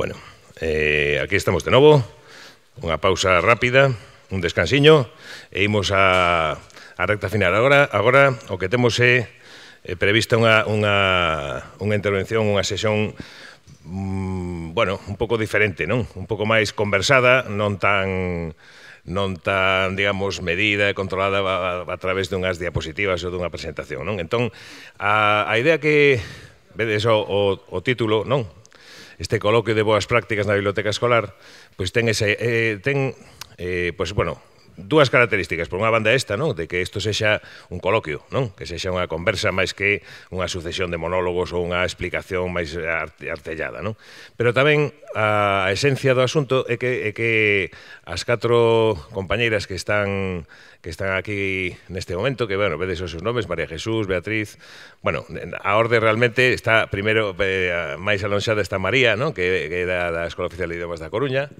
Bueno, eh, aquí estamos de novo, unha pausa rápida, un descansiño, e imos a, a recta final. Agora, agora o que temos é, é prevista unha, unha, unha intervención, unha sesión mm, bueno, un pouco diferente, non? Un pouco máis conversada, non tan non tan, digamos, medida e controlada a, a, a través dunhas diapositivas ou dunha presentación, non? Entón, a, a idea que vedes o, o, o título, non? este coloquio de boas prácticas na biblioteca escolar, pois ten ese eh, ten eh, pois bueno, dúas características. Por unha banda esta, non? De que isto sexa un coloquio, non? Que sexa unha conversa máis que unha sucesión de monólogos ou unha explicación máis artellada, non? Pero tamén a esencia do asunto é que, é que as catro compañeiras que están que están aquí neste momento, que, bueno, vedes os seus nomes, María Jesús, Beatriz... Bueno, a orde realmente está, primeiro, eh, máis alonxada está María, ¿no? que, que era da Escola Oficial de Idiomas da Coruña,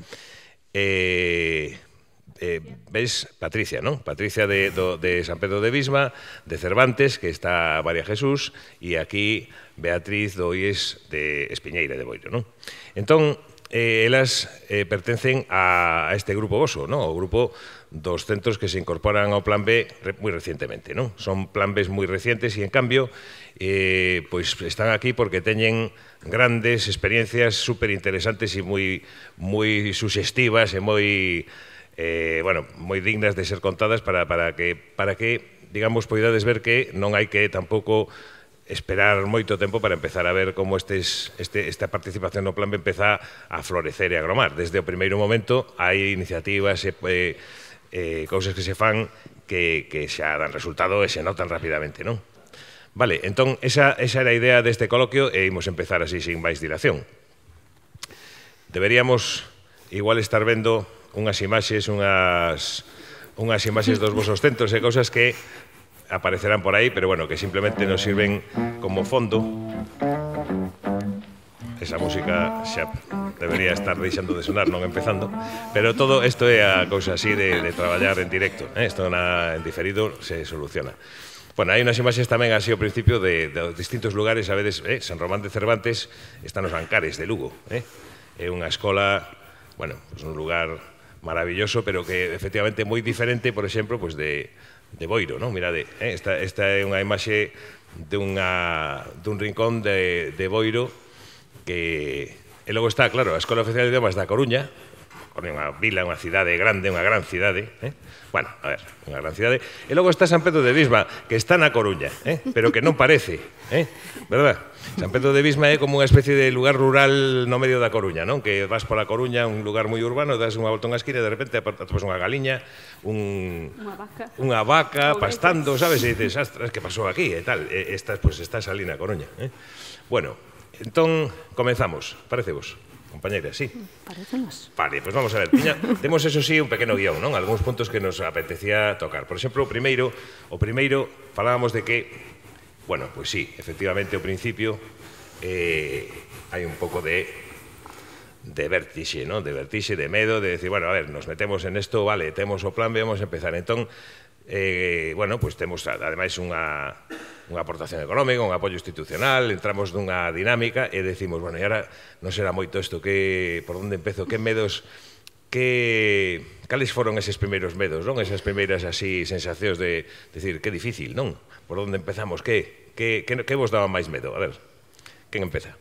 eh, eh, ves Patricia, ¿no? Patricia de, do, de San Pedro de Bisma, de Cervantes, que está María Jesús, e aquí Beatriz Ies de Espiñeira de Boiro, ¿no? Entón, eh, elas eh, pertencen a, a este grupo voso, ¿no? O grupo dos centros que se incorporan ao Plan B moi recientemente, ¿no? Son Plan Bs moi recientes e, en cambio, eh, pois están aquí porque teñen grandes experiencias superinteresantes e moi, moi suxestivas e moi eh, bueno, moi dignas de ser contadas para, para, que, para que, digamos, poidades ver que non hai que tampouco esperar moito tempo para empezar a ver como este, este, esta participación no plan empeza a florecer e a gromar. Desde o primeiro momento hai iniciativas e eh, eh, cousas que se fan que, que xa dan resultado e se notan rapidamente, non? Vale, entón, esa, esa era a idea deste coloquio e imos empezar así sin máis dilación. Deberíamos igual estar vendo unhas imaxes, unhas, unhas imaxes dos vosos centros e cousas que aparecerán por aí, pero bueno, que simplemente nos sirven como fondo. Esa música xa debería estar deixando de sonar, non empezando. Pero todo isto é a cousa así de, de traballar en directo. Isto eh? na, en diferido se soluciona. Bueno, hai unhas imaxes tamén así ao principio de, de distintos lugares, a veces, eh, San Román de Cervantes, están os Ancares de Lugo, eh? É unha escola, bueno, pues un lugar maravilloso, pero que efectivamente moi diferente, por exemplo, pues de, de Boiro, ¿no? Mirade, eh? esta, esta é unha imaxe dunha, dun rincón de, de Boiro que... E logo está, claro, a Escola Oficial de Idiomas da Coruña, Coruña unha vila, unha cidade grande, unha gran cidade, eh? Bueno, a ver, unha gran cidade. E logo está San Pedro de Bisma, que está na Coruña, eh? pero que non parece, eh? verdad? San Pedro de Bisma é como unha especie de lugar rural no medio da Coruña, non? Que vas pola Coruña, un lugar moi urbano, das unha volta unha esquina e de repente atopas unha galiña, un, unha vaca, unha vaca Orejas. pastando, sabes? E dices, astras, que pasou aquí? E tal, e, estás, pues, estás ali na Coruña. Eh? Bueno, entón, comenzamos, parece vos compañera, sí. Parecemos. Vale, pois pues vamos a ver. Tiña, temos, eso sí, un pequeno guión, non? Algúns puntos que nos apetecía tocar. Por exemplo, o primeiro, o primeiro falábamos de que, bueno, pois pues sí, efectivamente, o principio eh, hai un pouco de de vertixe, non? De vertixe, de medo, de decir, bueno, a ver, nos metemos en esto, vale, temos o plan, vamos a empezar. Entón, eh, bueno, pois pues temos ademais unha unha aportación económica, un apoio institucional, entramos nunha dinámica e decimos, bueno, e ahora non será moito isto que por onde empezo, que medos que cales foron eses primeiros medos, non? Esas primeiras así sensacións de, de decir, que difícil, non? Por onde empezamos, que? Que, que, que vos daba máis medo? A ver, quen empeza?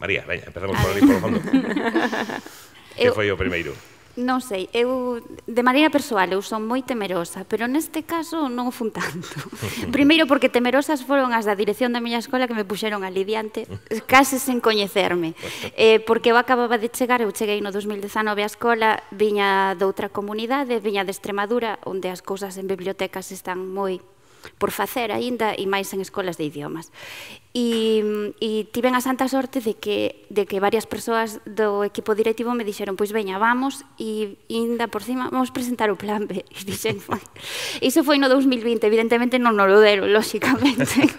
María, veña, empezamos por ali, por o fondo. que foi o primeiro? Non sei, eu de maneira persoal eu son moi temerosa, pero neste caso non o fun tanto. Primeiro porque temerosas foron as da dirección da miña escola que me puxeron ali diante, case sen coñecerme. Eh, porque eu acababa de chegar, eu cheguei no 2019 á escola, viña doutra comunidade, viña de Extremadura, onde as cousas en bibliotecas están moi por facer aínda e máis en escolas de idiomas. E, e tiven a santa sorte de que, de que varias persoas do equipo directivo me dixeron pois veña, vamos, e ainda por cima vamos presentar o plan B. E dixen, foi. iso foi no 2020, evidentemente non o deron, lóxicamente.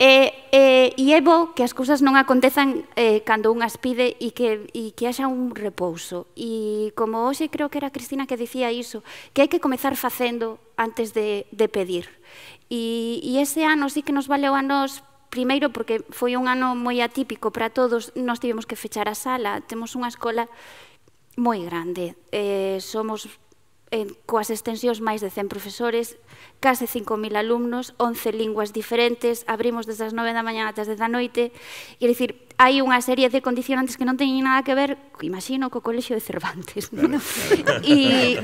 e, e, e é bo que as cousas non acontezan eh, cando un as pide e que, e que haxa un repouso. E como hoxe creo que era Cristina que dicía iso, que hai que comezar facendo antes de, de pedir E, e ese ano sí que nos valeu a nos primeiro porque foi un ano moi atípico para todos, nós tivemos que fechar a sala, temos unha escola moi grande, eh, somos en, coas extensións máis de 100 profesores, case 5.000 alumnos, 11 linguas diferentes, abrimos desde as 9 da mañá até as 10 da noite, e dicir, hai unha serie de condicionantes que non teñen nada que ver, imagino, co colexio de Cervantes, claro. ¿no? e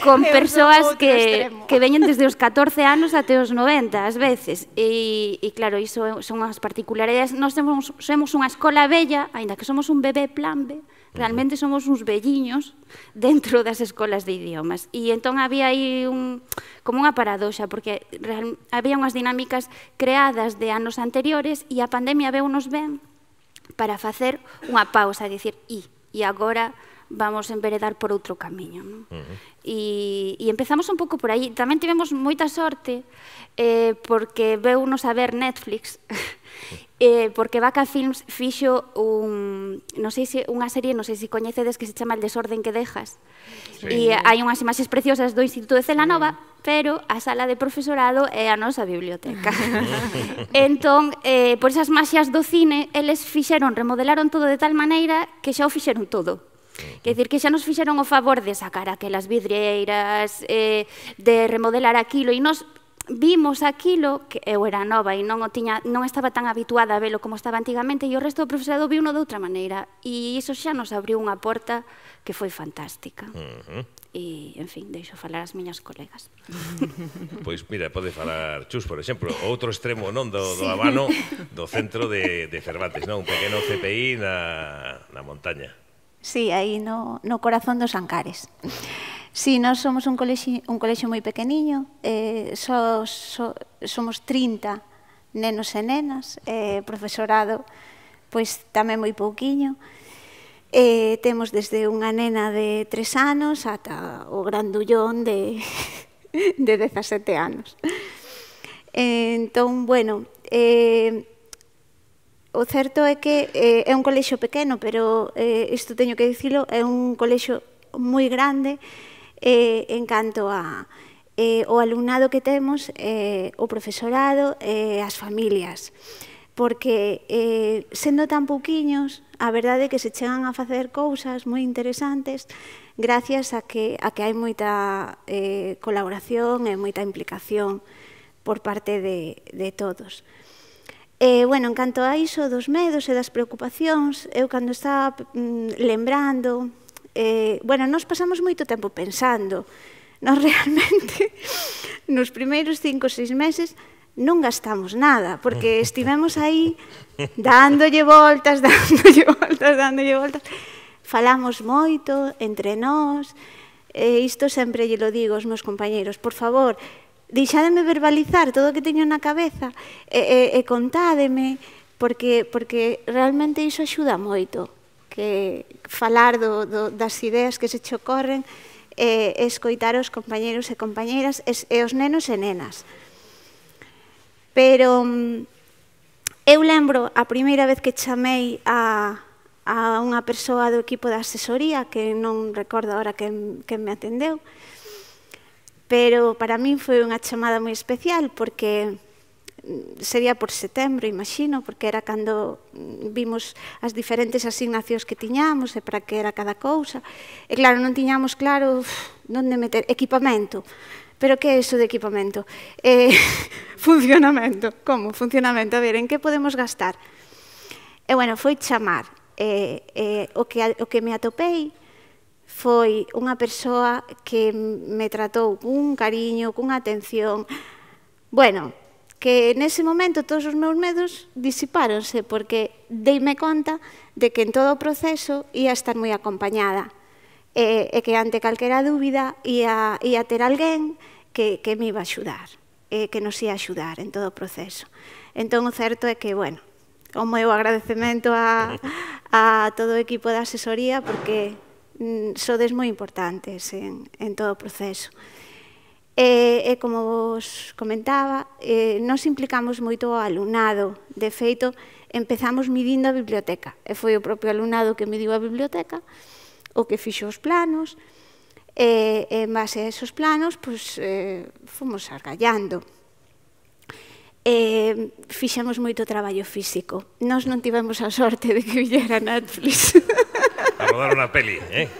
con persoas que, que veñen desde os 14 anos até os 90, ás veces, e, e claro, iso son as particularidades, nós temos, somos unha escola bella, aínda que somos un bebé plan B, Realmente somos uns velliños dentro das escolas de idiomas. E entón había aí un, como unha paradoxa, porque real, había unhas dinámicas creadas de anos anteriores e a pandemia veu nos ben para facer unha pausa, dicir, e, e agora vamos enveredar por outro camiño. Non? Uh -huh. e, e empezamos un pouco por aí. Tamén tivemos moita sorte eh, porque veu nos a ver Netflix eh, porque Vaca Films fixo un, non sei se unha serie, non sei se coñecedes que se chama El desorden que dejas. Sí. E hai unhas imaxes preciosas do Instituto de Celanova, sí. pero a sala de profesorado é a nosa biblioteca. entón, eh, por esas máxias do cine, eles fixeron, remodelaron todo de tal maneira que xa o fixeron todo. Quer dicir, que xa nos fixeron o favor de sacar aquelas vidreiras, eh, de remodelar aquilo, e nos vimos aquilo que eu era nova e non o tiña, non estaba tan habituada a velo como estaba antigamente e o resto do profesorado viu de outra maneira e iso xa nos abriu unha porta que foi fantástica. Uh -huh. E, en fin, deixo falar as miñas colegas. Pois, mira, pode falar Chus, por exemplo, outro extremo non do, do sí. Habano, do centro de, de Cervantes, non? Un pequeno CPI na, na montaña. Sí, aí no, no corazón dos Ancares. Sí, nós somos un colexio, un colexio moi pequeniño, eh, so, so, somos 30 nenos e nenas, eh, profesorado pois tamén moi pouquiño. Eh, temos desde unha nena de 3 anos ata o grandullón de, de 17 anos. Eh, entón, bueno, eh, O certo é que eh, é un colexo pequeno, pero eh, isto teño que dicilo, é un colexo moi grande eh, en canto a eh, o alumnado que temos, eh, o profesorado e eh, as familias. Porque eh, sendo tan pouquiños, a verdade é que se chegan a facer cousas moi interesantes gracias a que, a que hai moita eh, colaboración e moita implicación por parte de, de todos. E, eh, bueno, en canto a iso dos medos e das preocupacións, eu cando estaba mm, lembrando, eh, bueno, nos pasamos moito tempo pensando, nos realmente nos primeiros cinco ou seis meses non gastamos nada, porque estivemos aí dándolle voltas, dándolle voltas, dándolle voltas, falamos moito entre nós, e isto sempre lle lo digo aos meus compañeros, por favor, deixádeme verbalizar todo o que teño na cabeza e, e, e contádeme, porque, porque realmente iso axuda moito, que falar do, do, das ideas que se che ocorren e escoitar os compañeros e compañeiras e, e os nenos e nenas. Pero mm, eu lembro a primeira vez que chamei a, a unha persoa do equipo de asesoría, que non recordo ahora quen, quen me atendeu, e Pero para min foi unha chamada moi especial porque mm, sería por setembro, imagino, porque era cando mm, vimos as diferentes asignacións que tiñamos e para que era cada cousa. E claro, non tiñamos claro uf, onde meter equipamento. Pero que é iso de equipamento? Eh, funcionamento. Como? Funcionamento. A ver, en que podemos gastar? E bueno, foi chamar. Eh, eh, o, que, o que me atopei foi unha persoa que me tratou cun cariño, cunha atención. Bueno, que nese momento todos os meus medos disipáronse porque deime conta de que en todo o proceso ia estar moi acompañada e, e que ante calquera dúbida ia, ia ter alguén que, que me iba a axudar, e que nos ia axudar en todo o proceso. Entón, o certo é que, bueno, o meu agradecemento a, a todo o equipo de asesoría porque sodes moi importantes en, en todo o proceso. E, e como vos comentaba, eh, nos implicamos moito o alumnado. De feito, empezamos midindo a biblioteca. E foi o propio alumnado que midiu a biblioteca, o que fixo os planos, e en base a esos planos pois, eh, fomos argallando. Eh, fixamos moito traballo físico. Nos non tivemos a sorte de que villera Netflix. a rodar unha peli, eh?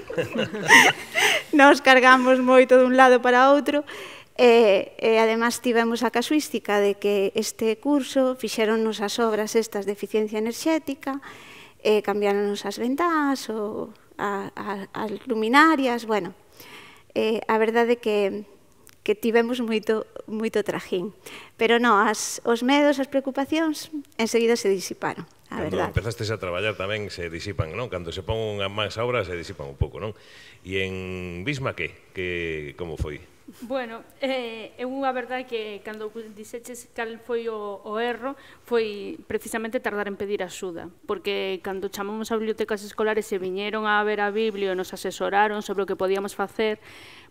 Nos cargamos moito dun lado para outro e, e además tivemos a casuística de que este curso fixeronnos as obras estas de eficiencia enerxética e cambiaronnos as ventás ou a, a, as luminarias, bueno, eh, a verdade que que tivemos moito, moito trajín. Pero non, as, os medos, as preocupacións, enseguida se disiparon. A ah, Cando verdad. empezastes a traballar tamén se disipan, non? Cando se pon unha máis a obra se disipan un pouco, non? E en Bisma que? que como foi? Bueno, eh, é unha verdade que cando dixeches cal foi o, o erro foi precisamente tardar en pedir axuda porque cando chamamos a bibliotecas escolares e viñeron a ver a Biblio e nos asesoraron sobre o que podíamos facer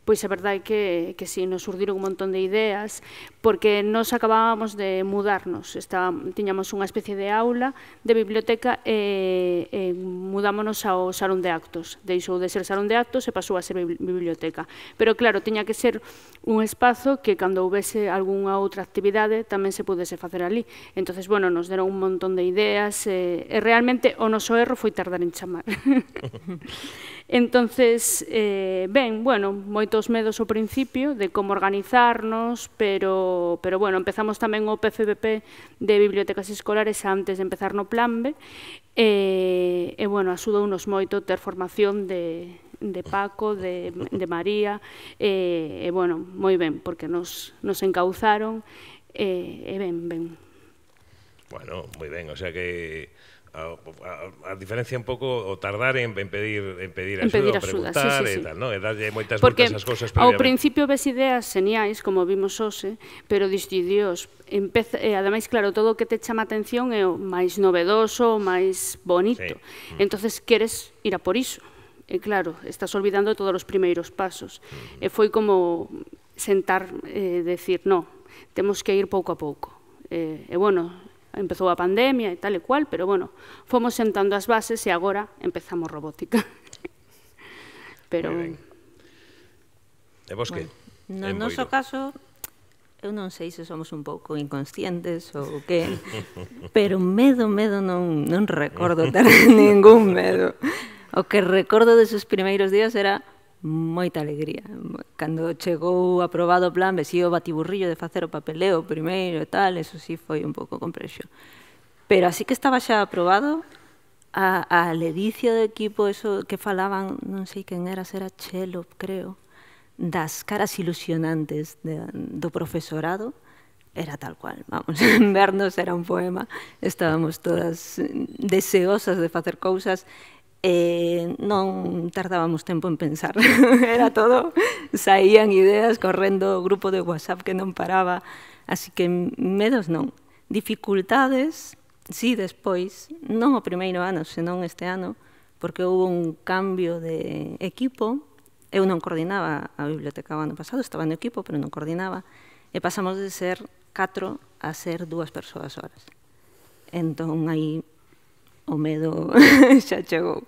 pois é verdade que, que si, sí, nos surdiron un montón de ideas, porque nos acabábamos de mudarnos, Está, tiñamos unha especie de aula de biblioteca e, e mudámonos ao salón de actos, deixou de ser salón de actos e pasou a ser biblioteca. Pero claro, tiña que ser un espazo que cando houvese algunha outra actividade tamén se pudese facer ali. entonces bueno, nos deron un montón de ideas e, e realmente o noso erro foi tardar en chamar. entonces, eh, ben, bueno, moi moitos medos ao principio de como organizarnos, pero, pero bueno, empezamos tamén o PFBP de bibliotecas escolares antes de empezar no plan B, e, e bueno, nos moito ter formación de, de Paco, de, de María, e, e bueno, moi ben, porque nos, nos encauzaron, e, e ben, ben. Bueno, moi ben, o sea que a, a diferencia un pouco o tardar en, en pedir en pedir en pedir axuda, preguntar sí, sí, sí. e tal, no? E darlle moitas Porque voltas as cousas ao principio ves ideas xeniais, como vimos hoxe, pero diste Dios, empeza, e ademais claro, todo o que te chama atención é o máis novedoso, o máis bonito. Sí. Mm. Entonces queres ir a por iso. E claro, estás olvidando todos os primeiros pasos. Mm. E foi como sentar e eh, decir, no, temos que ir pouco a pouco. Eh, e bueno, empezou a pandemia e tal e cual, pero bueno, fomos sentando as bases e agora empezamos robótica. pero E vos que? Bueno, no noso caso, eu non sei se somos un pouco inconscientes ou que, pero medo, medo non, non recordo ter ningún medo. O que recordo deses primeiros días era moita alegría. Cando chegou aprobado o plan, vexía o batiburrillo de facer o papeleo primeiro e tal, eso sí foi un pouco complexo. Pero así que estaba xa aprobado, a, a ledicia do equipo, eso que falaban, non sei quen era, era Chelo, creo, das caras ilusionantes de, do profesorado, era tal cual, vamos, vernos era un poema, estábamos todas deseosas de facer cousas, e eh, non tardábamos tempo en pensar. Era todo, saían ideas correndo o grupo de WhatsApp que non paraba, así que medos non. Dificultades, sí, despois, non o primeiro ano, senón este ano, porque houve un cambio de equipo, eu non coordinaba a biblioteca o ano pasado, estaba no equipo, pero non coordinaba, e pasamos de ser catro a ser dúas persoas horas. Entón, hai o medo xa chegou.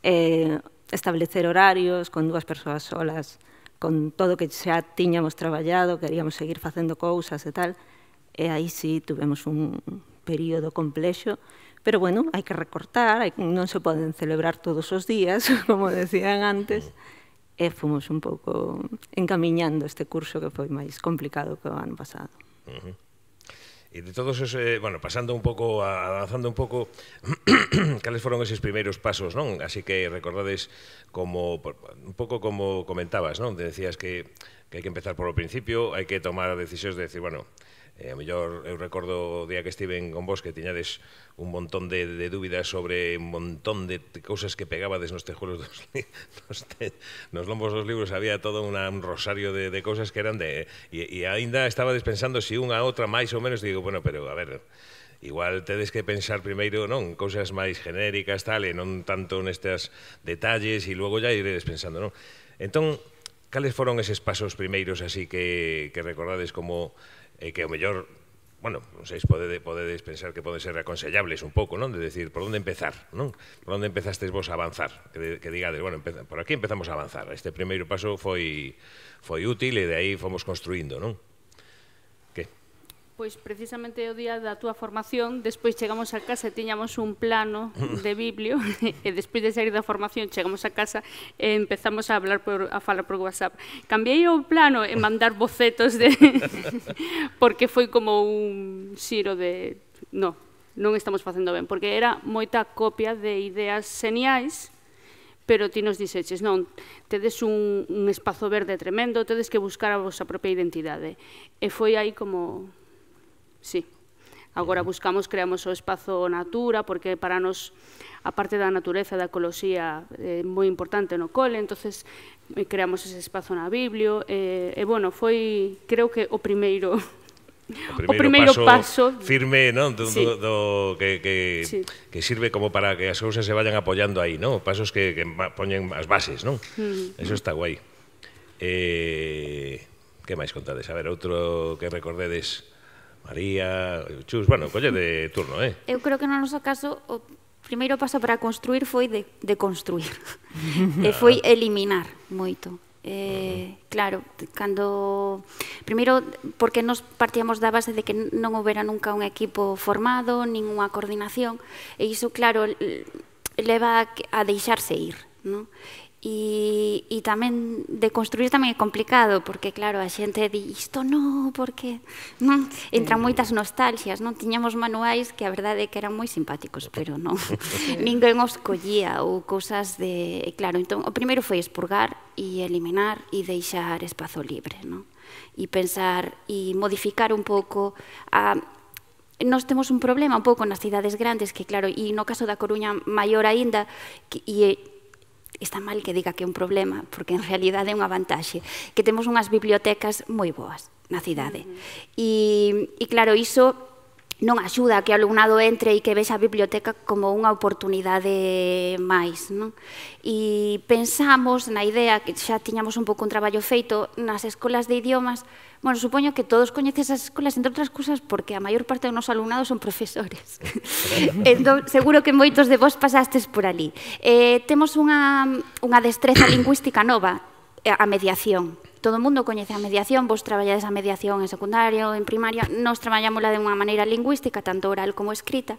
Eh, establecer horarios con dúas persoas solas, con todo que xa tiñamos traballado, queríamos seguir facendo cousas e tal, e eh, aí sí tuvemos un período complexo, pero bueno, hai que recortar, hai, non se poden celebrar todos os días, como decían antes, e eh, fomos un pouco encamiñando este curso que foi máis complicado que o ano pasado. Uh -huh. E de todos os, eh, bueno, pasando un pouco, avanzando un pouco, cales foron eses primeiros pasos, non? Así que recordades como, un pouco como comentabas, non? Te decías que, que hai que empezar polo principio, hai que tomar decisións de decir, bueno, E eh, a mellor eu recordo o día que estiven con vos que tiñades un montón de, de dúbidas sobre un montón de cousas que pegabades nos tejuelos dos, dos te, nos lombos dos libros había todo una, un rosario de, de cousas que eran de e, e aínda estaba despensando se si unha a outra máis ou menos digo, bueno, pero a ver, igual tedes que pensar primeiro non cousas máis genéricas tal e non tanto nestes detalles e logo ya iredes pensando, non? Entón, Cales foron eses pasos primeiros así que, que recordades como eh, que o mellor bueno, non sei, podedes, podedes pensar que poden ser aconsellables un pouco, non? De decir, por onde empezar, non? Por onde empezastes vos a avanzar? Que, de, que digades, bueno, empeza, por aquí empezamos a avanzar. Este primeiro paso foi foi útil e de aí fomos construindo, non? Pois precisamente o día da túa formación, despois chegamos a casa e tiñamos un plano de biblio e despois de sair da formación chegamos a casa e empezamos a hablar por, a falar por WhatsApp. Cambiei o plano e mandar bocetos de porque foi como un xiro de no, non estamos facendo ben, porque era moita copia de ideas xeniais pero ti nos diseches, non, tedes un, un espazo verde tremendo, tedes que buscar a vosa propia identidade. E foi aí como sí. Agora buscamos, creamos o espazo Natura, porque para nos a parte da natureza, da ecoloxía, é moi importante no cole, entonces eh, creamos ese espazo na biblio, eh, e, bueno, foi, creo que o primeiro O primeiro, o primeiro paso, paso firme, non, do, sí. do, do que que sí. que sirve como para que as cousas se vayan apoiando aí, non? Pasos que que poñen as bases, non? Mm. Eso está guai. Eh, que máis contades? A ver, outro que recordedes María, Chus, bueno, colle de turno, eh? Eu creo que no noso caso o primeiro paso para construir foi de, de construir. e foi eliminar moito. Eh, claro, cando primeiro porque nos partíamos da base de que non houbera nunca un equipo formado, ninguna coordinación, e iso claro leva a deixarse ir, non? E, e tamén de construir tamén é complicado, porque claro, a xente di isto non, porque non, entran moitas nostalgias, non tiñamos manuais que a verdade é que eran moi simpáticos, pero non ninguén os collía ou cousas de, claro, entón o primeiro foi expurgar e eliminar e deixar espazo libre, non? E pensar e modificar un pouco a nós temos un problema un pouco nas cidades grandes que claro, e no caso da Coruña maior aínda que, e Está mal que diga que é un problema, porque en realidade é unha vantaxe, que temos unhas bibliotecas moi boas na cidade. Uh -huh. E, e claro, iso non axuda que o alumnado entre e que vexa a biblioteca como unha oportunidade máis. Non? E pensamos na idea que xa tiñamos un pouco un traballo feito nas escolas de idiomas, bueno, supoño que todos coñeces as escolas, entre outras cousas, porque a maior parte dos alumnados son profesores. entón, seguro que moitos de vos pasastes por ali. Eh, temos unha, unha destreza lingüística nova, a mediación todo o mundo coñece a mediación, vos traballades a mediación en secundario, en primaria, nós traballámola de unha maneira lingüística, tanto oral como escrita,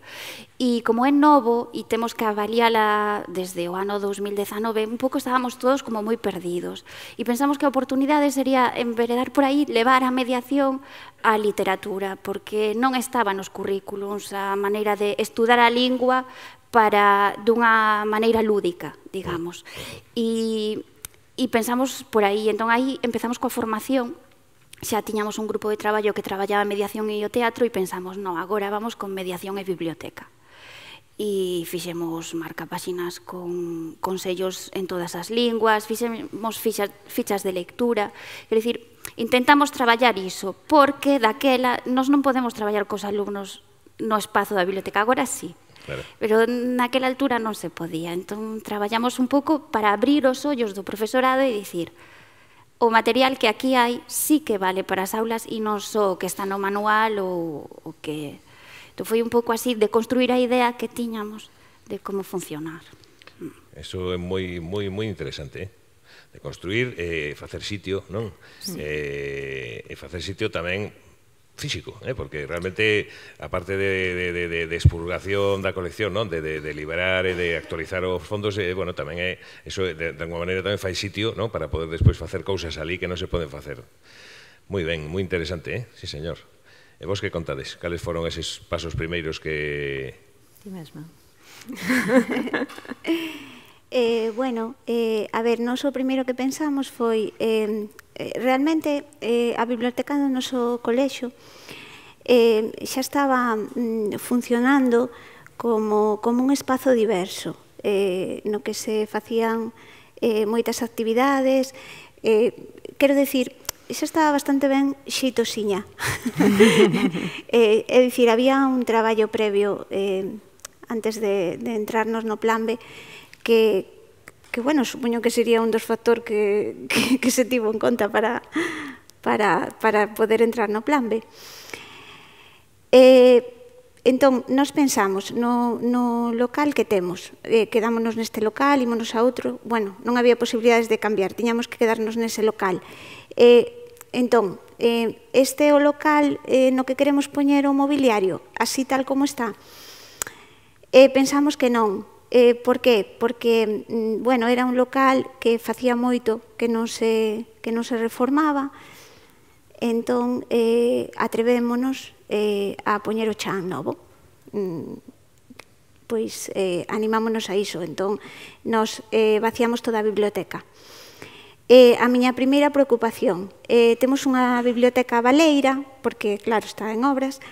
e como é novo e temos que avaliala desde o ano 2019, un pouco estábamos todos como moi perdidos, e pensamos que a oportunidade sería enveredar por aí, levar a mediación a literatura, porque non estaba nos currículums a maneira de estudar a lingua para dunha maneira lúdica, digamos. E e pensamos por aí. Entón, aí empezamos coa formación, xa tiñamos un grupo de traballo que traballaba mediación e o teatro e pensamos, no, agora vamos con mediación e biblioteca e fixemos marcapáxinas con consellos en todas as linguas, fixemos fichas, fichas de lectura, quer dicir, intentamos traballar iso, porque daquela nos non podemos traballar cos alumnos no espazo da biblioteca, agora sí, Claro. Pero naquela altura non se podía. Entón, traballamos un pouco para abrir os ollos do profesorado e dicir o material que aquí hai sí que vale para as aulas e non só o que está no manual ou o que... Entón, foi un pouco así de construir a idea que tiñamos de como funcionar. Eso é moi, moi, moi interesante, eh? de construir e eh, facer sitio, non? Sí. Eh, e facer sitio tamén físico, eh? porque realmente a parte de, de, de, de expurgación da colección, non? De, de, de liberar e de actualizar os fondos, eh, bueno, tamén é eso de, de alguma maneira tamén fai sitio, non? Para poder despois facer cousas ali que non se poden facer. Moi ben, moi interesante, eh? Sí, señor. E vos que contades? Cales foron eses pasos primeiros que... Ti mesma. Eh, bueno, eh, a ver, non o primeiro que pensamos foi eh, eh, realmente eh, a biblioteca do noso colexo eh, xa estaba mm, funcionando como, como un espazo diverso eh, no que se facían eh, moitas actividades eh, quero decir, xa estaba bastante ben xiña eh, é dicir, había un traballo previo eh, antes de, de entrarnos no plan B que, que bueno, supoño que sería un dos factor que, que, que se tivo en conta para, para, para poder entrar no plan B. Eh, Entón, nos pensamos no, no local que temos. Eh, quedámonos neste local, ímonos a outro. Bueno, non había posibilidades de cambiar, tiñamos que quedarnos nese local. Eh, entón, eh, este é o local eh, no que queremos poñer o mobiliario, así tal como está. Eh, pensamos que non, Eh, por qué? Porque, mm, bueno, era un local que facía moito que non se, que non se reformaba, entón eh, atrevémonos eh, a poñer o chan novo. Mm, pois eh, animámonos a iso. Entón, nos eh, vaciamos toda a biblioteca. Eh, a miña primeira preocupación, eh, temos unha biblioteca baleira, porque, claro, está en obras, e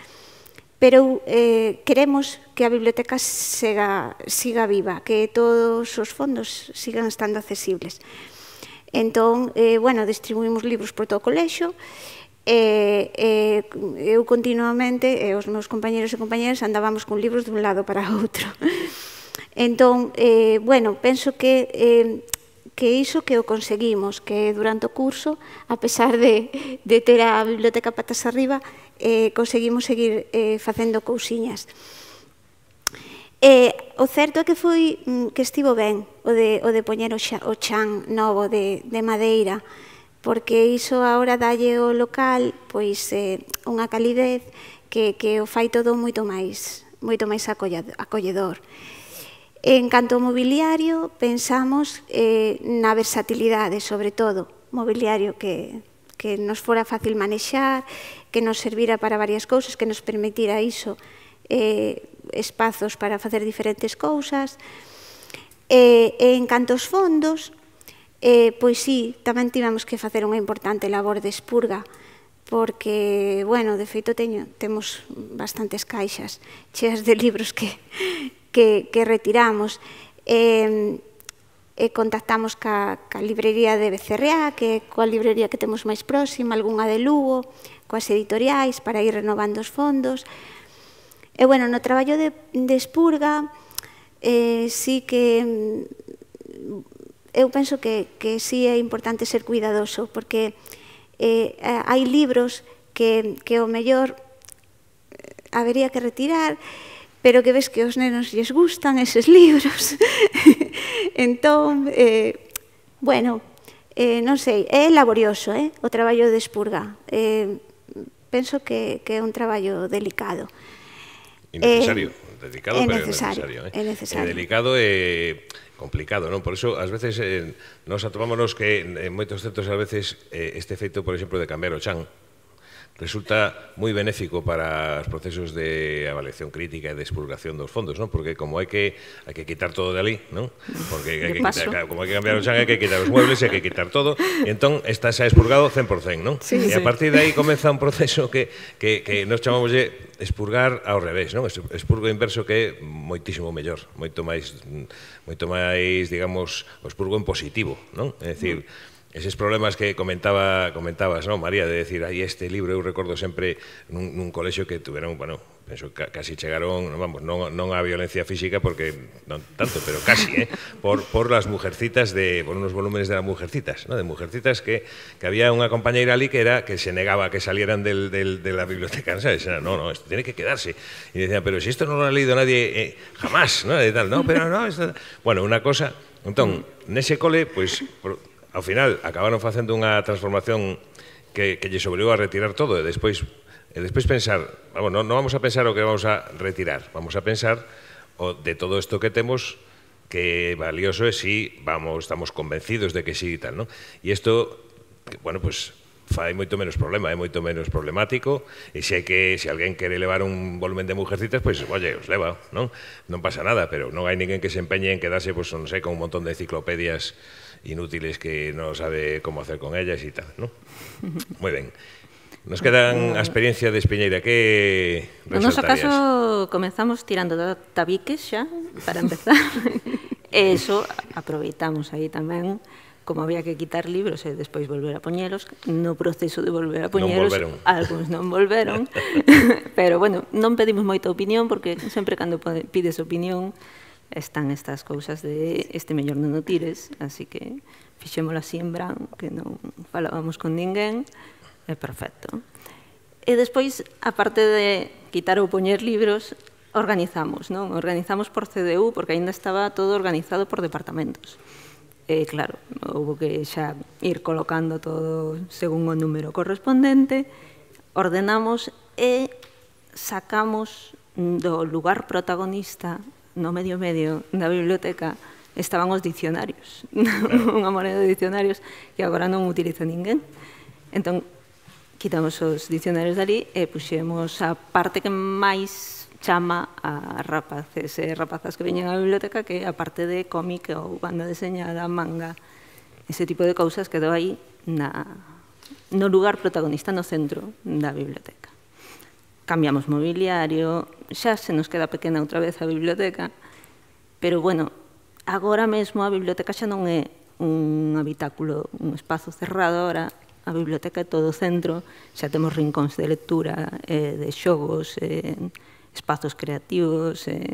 pero eh, queremos que a biblioteca siga, siga viva, que todos os fondos sigan estando accesibles. Entón, eh, bueno, distribuímos libros por todo o colexo, eh, eh, eu continuamente, e eh, os meus compañeros e compañeras andábamos con libros de un lado para outro. Entón, eh, bueno, penso que eh, que iso que o conseguimos, que durante o curso, a pesar de, de ter a biblioteca patas arriba, eh, conseguimos seguir eh, facendo cousiñas. Eh, o certo é que foi mm, que estivo ben o de, o de poñer o, xa, o chan novo de, de madeira, porque iso agora dalle o local pois eh, unha calidez que, que o fai todo moito máis moito máis acolledor. En canto ao mobiliario, pensamos eh, na versatilidade, sobre todo, mobiliario que que nos fora fácil manexar, que nos servira para varias cousas, que nos permitira iso eh, espazos para facer diferentes cousas. E, en cantos fondos, eh, pois sí, tamén tivemos que facer unha importante labor de expurga, porque, bueno, de feito teño, temos bastantes caixas cheas de libros que, que, que retiramos. Eh, e contactamos ca, ca librería de BCRA, que é coa librería que temos máis próxima, algunha de Lugo, coas editoriais para ir renovando os fondos. E, bueno, no traballo de, de Espurga, eh, sí que mm, eu penso que, que sí é importante ser cuidadoso, porque eh, hai libros que, que o mellor eh, habería que retirar, pero que ves que os nenos lles gustan eses libros. entón, eh, bueno, eh, non sei, é laborioso eh, o traballo de expurga. Eh, penso que, que é un traballo delicado. Innecesario, eh, delicado, é pero necesario, é necesario. Eh. É necesario. É delicado e... Eh, complicado, non? Por iso, ás veces, eh, nos atopámonos que en, en moitos centros, ás veces, eh, este efeito, por exemplo, de cambiar o chan, resulta moi benéfico para os procesos de avaliación crítica e de expulgación dos fondos, non? Porque como hai que hai que quitar todo de ali, non? Porque hai que quitar, como hai que cambiar o xan, hai que quitar os muebles, e hai que quitar todo, e entón está xa expurgado 100%, non? Sí, e a partir de aí comeza un proceso que que que nos chamamos de expurgar ao revés, non? Expurgo inverso que é moitísimo mellor, moito máis moito máis, digamos, expurgo en positivo, non? É dicir, mm Esos problemas que comentaba, comentabas, ¿no, María? De decir, hay este libro yo recuerdo siempre en un colegio que tuvieron, bueno, penso casi llegaron, vamos, no a violencia física porque no tanto, pero casi, eh, por, por las mujercitas de, por unos volúmenes de las mujercitas, ¿no? de mujercitas que, que había una compañera ali que era que se negaba a que salieran de la biblioteca, ¿no no, esto tiene que quedarse. Y decían, pero si esto no lo ha leído nadie eh, jamás, ¿no? de tal, no, pero no, Bueno, una cosa, entonces, en ese cole, pues... ao final acabaron facendo unha transformación que, que lle obrigou a retirar todo e despois e despois pensar, vamos, non, non vamos a pensar o que vamos a retirar, vamos a pensar o de todo isto que temos que valioso é si vamos, estamos convencidos de que sí e tal, non? E isto, bueno, pues fai moito menos problema, é moito menos problemático, e se hai que, se alguén quere levar un volumen de mujercitas, pois, pues, oye, os leva, non? Non pasa nada, pero non hai ninguén que se empeñe en quedarse, pois, pues, non sei, con un montón de enciclopedias inútiles que no sabe como hacer con ellas e tal, ¿no? Moi ben. Nos quedan a experiencia de Espiñeira que No noso caso comenzamos tirando tabiques xa para empezar. e eso aproveitamos aí tamén como había que quitar libros e despois volver a poñelos, no proceso de volver a poñelos, algúns non volveron, pero bueno, non pedimos moita opinión, porque sempre cando pides opinión están estas cousas de este mellor non o tires, así que fixémolo así en branco, que non falábamos con ninguén, é perfecto. E despois, aparte de quitar ou poñer libros, organizamos, non? Organizamos por CDU, porque aínda estaba todo organizado por departamentos. E claro, houve que xa ir colocando todo según o número correspondente, ordenamos e sacamos do lugar protagonista no medio medio da biblioteca estaban os dicionarios, claro. unha moneda de dicionarios que agora non utiliza ninguén. Entón, quitamos os dicionarios dali e puxemos a parte que máis chama a rapaces e eh, rapazas que veñen á biblioteca que a parte de cómic ou banda deseñada, manga, ese tipo de cousas quedou aí na, no lugar protagonista no centro da biblioteca cambiamos mobiliario, xa se nos queda pequena outra vez a biblioteca, pero bueno, agora mesmo a biblioteca xa non é un habitáculo, un espazo cerrado agora, a biblioteca é todo o centro, xa temos rincóns de lectura, eh, de xogos, eh, espazos creativos, eh,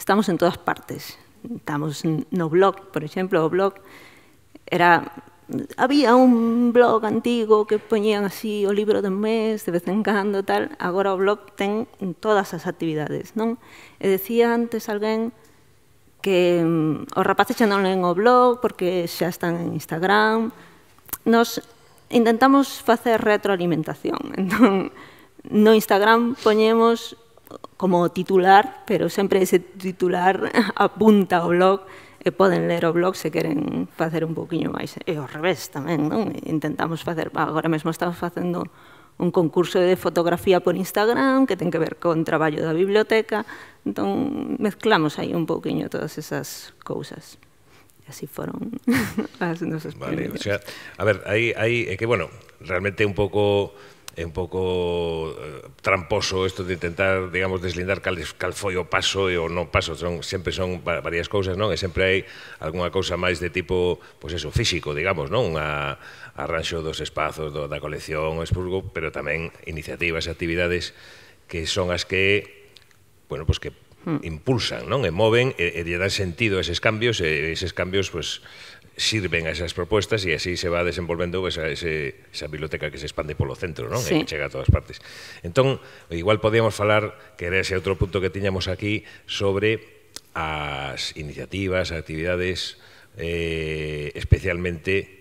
estamos en todas partes. Estamos no blog, por exemplo, o blog era había un blog antigo que poñían así o libro do mes, de vez en cando, tal, agora o blog ten todas as actividades, non? E decía antes alguén que mm, os rapaces xa non leen o blog porque xa están en Instagram. Nos intentamos facer retroalimentación. Entón, no Instagram poñemos como titular, pero sempre ese titular apunta ao blog, e poden ler o blog se queren facer un pouquiño máis. E ao revés tamén, non? Intentamos facer, agora mesmo estamos facendo un concurso de fotografía por Instagram que ten que ver con traballo da biblioteca, entón mezclamos aí un pouquiño todas esas cousas. E así foron as nosas Vale, primeras. o sea, a ver, aí, aí é que, bueno, realmente un pouco... Poco é un pouco eh, tramposo isto de intentar, digamos, deslindar cal, cal foi o paso e o non paso, son sempre son varias cousas, non? E sempre hai algunha cousa máis de tipo, pois pues eso, físico, digamos, non? A arranxo dos espazos do, da colección, o expurgo, pero tamén iniciativas e actividades que son as que bueno, pois pues que hmm. impulsan, non? E moven e, e dan sentido a eses cambios e eses cambios, pois pues, sirven a esas propostas e así se va desenvolvendo esa, ese, esa biblioteca que se expande polo centro, non? Sí. E que chega a todas partes. Entón, igual podíamos falar, que era ese outro punto que tiñamos aquí, sobre as iniciativas, as actividades eh, especialmente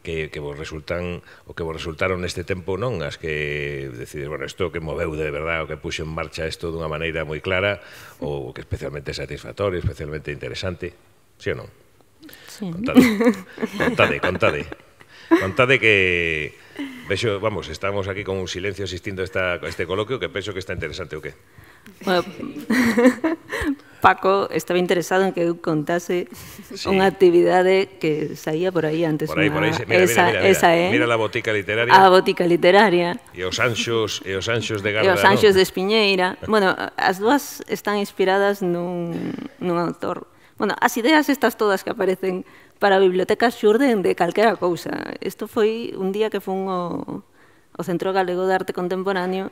que, que vos resultan o que vos resultaron neste tempo non as que decides, bueno, isto que moveu de verdade o que puxo en marcha isto dunha maneira moi clara ou que especialmente satisfactorio, especialmente interesante, si sí ou non? Contade, contade, contade. Contade que vexo, vamos, estamos aquí con un silencio asistindo esta, a este coloquio que penso que está interesante o que? Bueno, Paco estaba interesado en que eu contase sí. unha actividade que saía por aí antes. Por aí, una... por aí. Mira, esa, mira, mira, esa é. Eh? Mira a botica literaria. A botica literaria. E os anxos, e os anxos de Garda. E os anxos no? de Espiñeira. bueno, as dúas están inspiradas nun, nun autor Bueno, as ideas estas todas que aparecen para bibliotecas xurden de calquera cousa. Isto foi un día que fun o, o Centro Galego de Arte Contemporáneo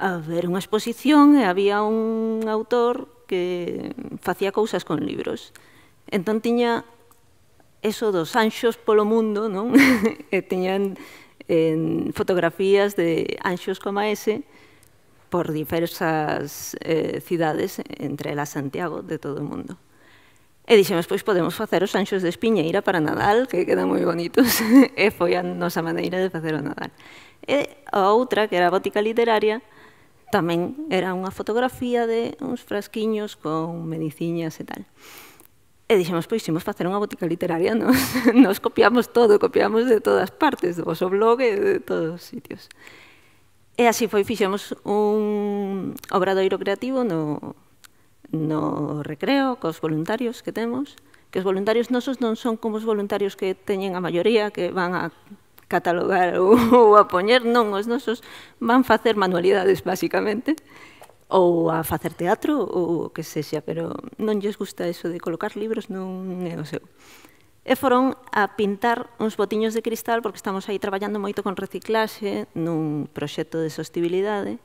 a ver unha exposición e había un autor que facía cousas con libros. Entón tiña eso dos anxos polo mundo, non? e tiñan en fotografías de anxos como ese por diversas eh, cidades, entre elas Santiago, de todo o mundo. E dixemos, pois podemos facer os anxos de espiñeira para Nadal, que quedan moi bonitos, e foi a nosa maneira de facer o Nadal. E a outra, que era a bótica literaria, tamén era unha fotografía de uns frasquiños con mediciñas e tal. E dixemos, pois, ximos facer unha botica literaria, nos, nos copiamos todo, copiamos de todas partes, do vosso blog e de todos os sitios. E así foi, fixemos un obradoiro creativo no, no recreo, cos voluntarios que temos, que os voluntarios nosos non son como os voluntarios que teñen a maioría, que van a catalogar ou, a poñer, non, os nosos van facer manualidades, basicamente, ou a facer teatro, ou o que sexa, pero non lles gusta eso de colocar libros, non é o seu e foron a pintar uns botiños de cristal porque estamos aí traballando moito con reciclaxe nun proxecto de sostibilidade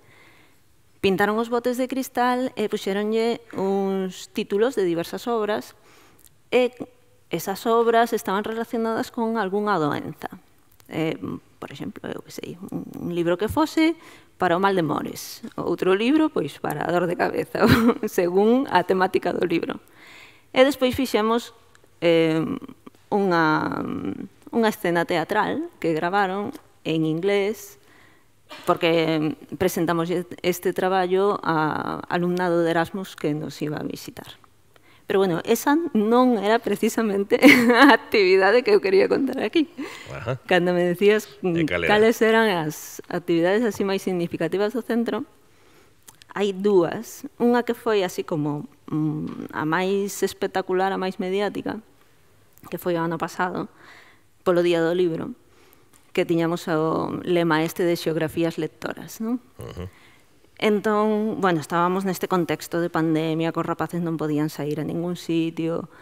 Pintaron os botes de cristal e puxeronlle uns títulos de diversas obras e esas obras estaban relacionadas con algunha doenza. Eh, por exemplo, eu que sei, un libro que fose para o mal de mores, outro libro pois para a dor de cabeza, según a temática do libro. E despois fixemos eh, unha, unha escena teatral que gravaron en inglés, porque presentamos este traballo a alumnado de Erasmus que nos iba a visitar. Pero bueno, esa non era precisamente a actividade que eu quería contar aquí. Ajá. Cando me decías mm, cales eran as actividades así máis significativas do centro, hai dúas. Unha que foi así como mm, a máis espectacular, a máis mediática, que foi o ano pasado, polo Día do Libro, que tiñamos o lema este de xeografías lectoras. Non? Uh -huh. Entón, bueno, estábamos neste contexto de pandemia, cos rapaces non podían sair a ningún sitio,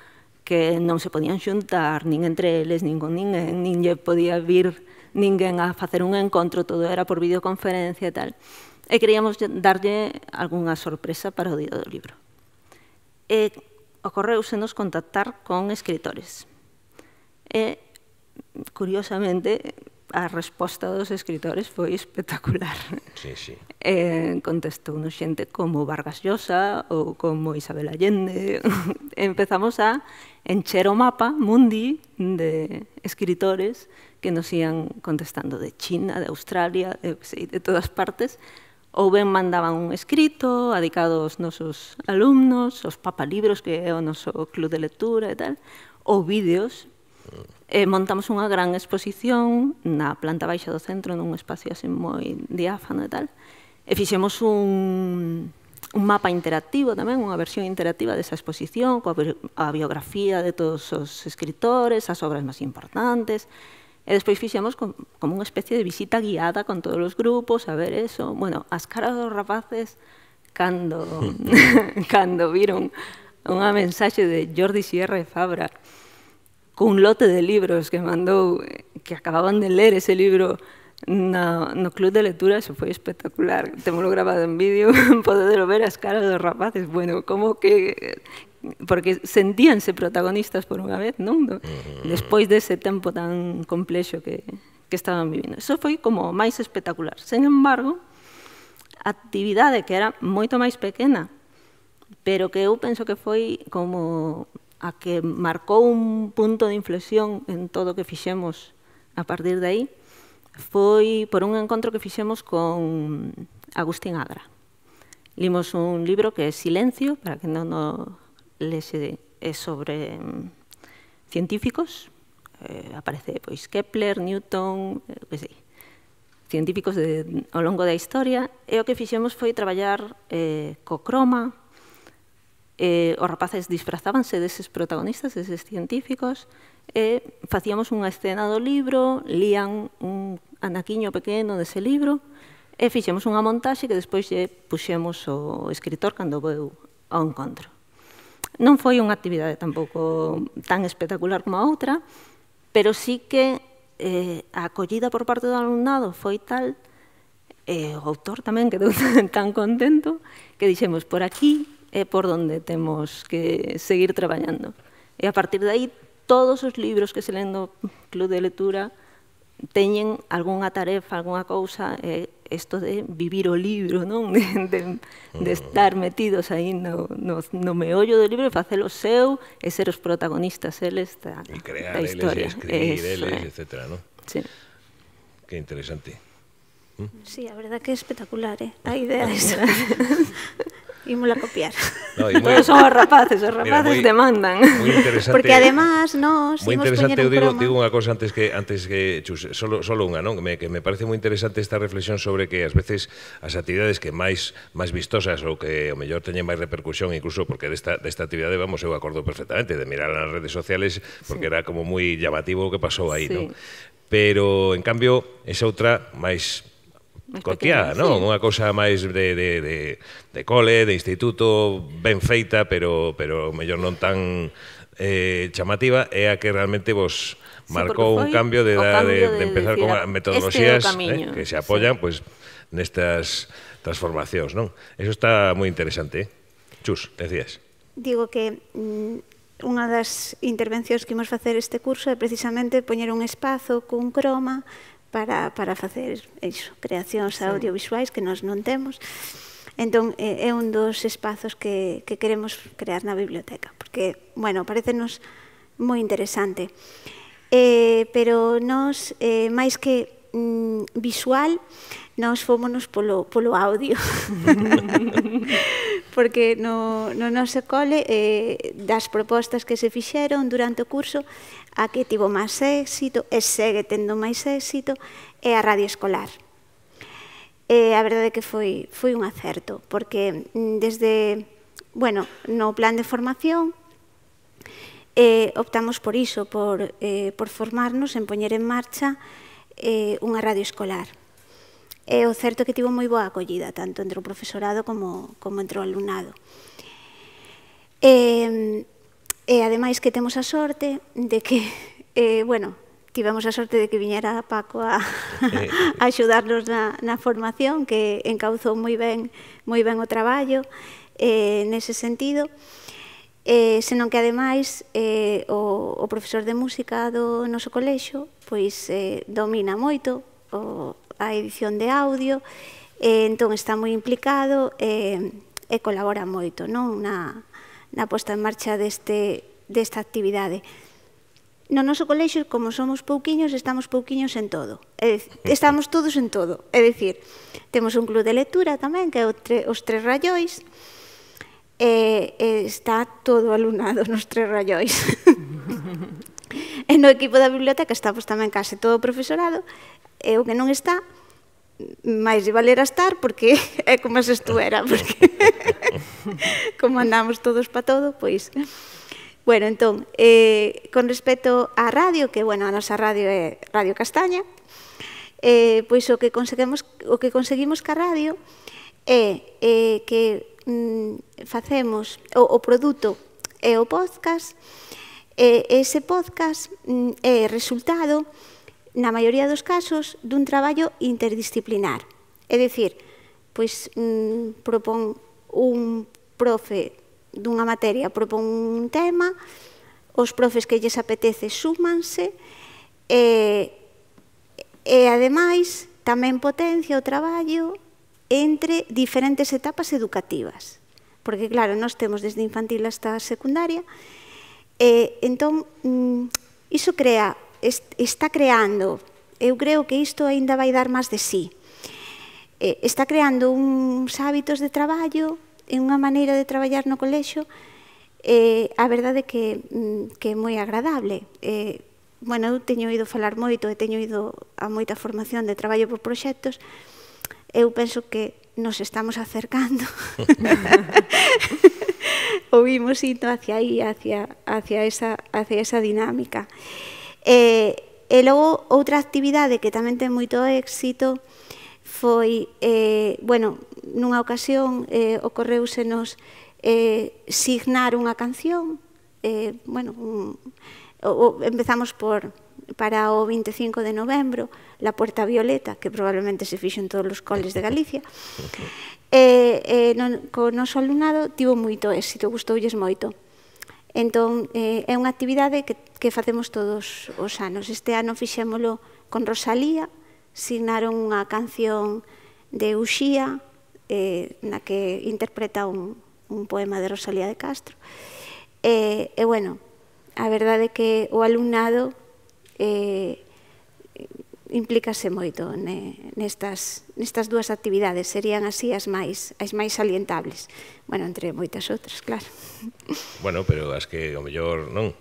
que non se podían xuntar, nin entre eles, nin con ninguén, nin lle podía vir ninguén a facer un encontro, todo era por videoconferencia e tal. E queríamos darlle algunha sorpresa para o Día do Libro. E nos contactar con escritores. E, curiosamente, a resposta dos escritores foi espectacular. Sí, sí. Eh, contestou no xente como Vargas Llosa ou como Isabel Allende. Empezamos a encher o mapa mundi de escritores que nos ían contestando de China, de Australia, de, de todas partes, ou ben mandaban un escrito adicado aos nosos alumnos, aos papalibros, que é o noso club de lectura e tal, ou vídeos mm. E eh, montamos unha gran exposición na planta baixa do centro, nun espacio así moi diáfano e tal. E fixemos un, un mapa interactivo tamén, unha versión interactiva desa exposición, coa a biografía de todos os escritores, as obras máis importantes. E despois fixemos com, como unha especie de visita guiada con todos os grupos, a ver eso. Bueno, as caras dos rapaces cando, cando viron unha mensaxe de Jordi Sierra e Fabra con un lote de libros que mandou, que acababan de ler ese libro no, no club de lectura, eso foi espectacular. Temolo grabado en vídeo, podedelo ver as caras dos rapaces. Bueno, como que porque sentíanse protagonistas por unha vez, non? Uh -huh. Despois dese tempo tan complexo que, que estaban vivindo. Eso foi como máis espectacular. Sen embargo, a actividade que era moito máis pequena, pero que eu penso que foi como a que marcou un punto de inflexión en todo o que fixemos a partir de aí foi por un encontro que fixemos con Agustín Agra. Limos un libro que é Silencio, para que non o lese, é sobre mm, científicos, eh, aparece pois Kepler, Newton, eh, que sei, científicos de, ao longo da historia, e o que fixemos foi traballar eh, co croma, eh, os rapaces disfrazábanse deses protagonistas, deses científicos, e facíamos unha escena do libro, lían un anaquiño pequeno dese libro, e fixemos unha montaxe que despois lle puxemos o escritor cando veu ao encontro. Non foi unha actividade tampouco tan espectacular como a outra, pero sí que eh, a acollida por parte do alumnado foi tal, eh, o autor tamén quedou tan contento, que dixemos, por aquí é por donde temos que seguir traballando. E a partir de aí, todos os libros que se leen do Club de Lectura teñen algunha tarefa, algunha cousa, é isto de vivir o libro, non? De, de, de mm. estar metidos aí no, no, no meollo do libro e facelo seu e ser os protagonistas eles da, e crear da historia. Eles, escribir Eso, eles, etc. ¿no? Sí. Que interesante. ¿Mm? Sí, a verdad que é espectacular, eh? a ah. idea esa. a copiar. No, muy... Todos son os rapaces, os rapaces Mira, muy, demandan. Muy interesante. Porque además nós Muy interesante, eu digo, programa. digo unha cosa antes que antes que chus, solo solo unha, non? Me, que me parece moi interesante esta reflexión sobre que ás veces as actividades que máis máis vistosas ou que o mellor teñen máis repercusión incluso porque desta desta actividade vamos eu acordo perfectamente de mirar nas redes sociales porque sí. era como moi llamativo o que pasou aí, sí. non? Pero en cambio, esa outra máis cotiá, non? Sí. Unha cousa máis de, de, de, de cole, de instituto, ben feita, pero, pero mellor non tan eh, chamativa, é a que realmente vos marcou sí, un cambio de, da, cambio de, de, de empezar con metodoloxías este eh, que se apoian sí. pues, nestas transformacións, non? Eso está moi interesante. Eh? Chus, decías. Digo que mm, unha das intervencións que imos facer este curso é precisamente poñer un espazo cun croma para, para facer iso, creacións sí. audiovisuais que nós non temos. Entón, é un dos espazos que, que queremos crear na biblioteca, porque, bueno, parecenos moi interesante. Eh, pero nós, eh, máis que mm, visual, nos fómonos polo, polo audio. Porque no, no noso cole, eh, das propostas que se fixeron durante o curso, a que tivo máis éxito e segue tendo máis éxito é a radio escolar. E a verdade é que foi, foi un acerto, porque mm, desde, bueno, no plan de formación eh, optamos por iso, por, eh, por formarnos en poñer en marcha eh, unha radio escolar. É o certo que tivo moi boa acollida, tanto entre o profesorado como, como entre o alumnado. E, e ademais que temos a sorte de que, eh, bueno, tivemos a sorte de que viñera Paco a, eh. a axudarnos na, na formación, que encauzou moi ben, moi ben o traballo eh, nese sentido. E eh, senón que ademais eh, o, o profesor de música do noso colexo pois eh, domina moito o, a edición de audio, eh, entón está moi implicado eh, e colabora moito non na, na posta en marcha deste, desta actividade. No noso colexo, como somos pouquiños, estamos pouquiños en todo. É, estamos todos en todo. É dicir, temos un club de lectura tamén, que é tre, os Tres rayois, e, eh, e eh, está todo alumnado nos tres rayóis. e no equipo da biblioteca está pois, tamén case todo o profesorado, e o que non está, máis de a estar, porque é como se estuera, porque como andamos todos pa todo, pois... Bueno, entón, eh, con respecto á radio, que, bueno, a nosa radio é Radio Castaña, eh, pois o que conseguimos, o que conseguimos ca radio é é, eh, que mm, facemos o, o produto é o podcast, e ese podcast mm, é resultado, na maioría dos casos, dun traballo interdisciplinar. É dicir, pois mm, propón un profe dunha materia, propón un tema, os profes que lles apetece súmanse, e, e ademais tamén potencia o traballo entre diferentes etapas educativas. Porque, claro, nós temos desde infantil hasta secundaria. E, entón, mm, iso crea, está creando, eu creo que isto aínda vai dar máis de sí. Está creando uns hábitos de traballo, e unha maneira de traballar no colexo, eh, a verdade que, mm, que é moi agradable. Eh, bueno, eu teño ido falar moito e teño ido a moita formación de traballo por proxectos, eu penso que nos estamos acercando o vimos indo hacia aí, hacia, hacia, esa, hacia esa dinámica. E, e logo outra actividade que tamén ten moito éxito foi, eh, bueno, nunha ocasión eh, ocorreusenos eh, signar unha canción, eh, bueno, un, o, o, empezamos por para o 25 de novembro la Puerta Violeta, que probablemente se fixo en todos os coles de Galicia. E, e non, o noso alumnado tivo moito éxito, gustoulles moito. Entón, eh, é unha actividade que, que facemos todos os anos. Este ano fixémolo con Rosalía, signaron unha canción de Uxía, eh, na que interpreta un, un poema de Rosalía de Castro. E, e bueno, a verdade é que o alumnado eh, implícase moito ne, nestas, nestas dúas actividades, serían así as máis, as máis salientables. Bueno, entre moitas outras, claro. Bueno, pero as que, ao mellor, non?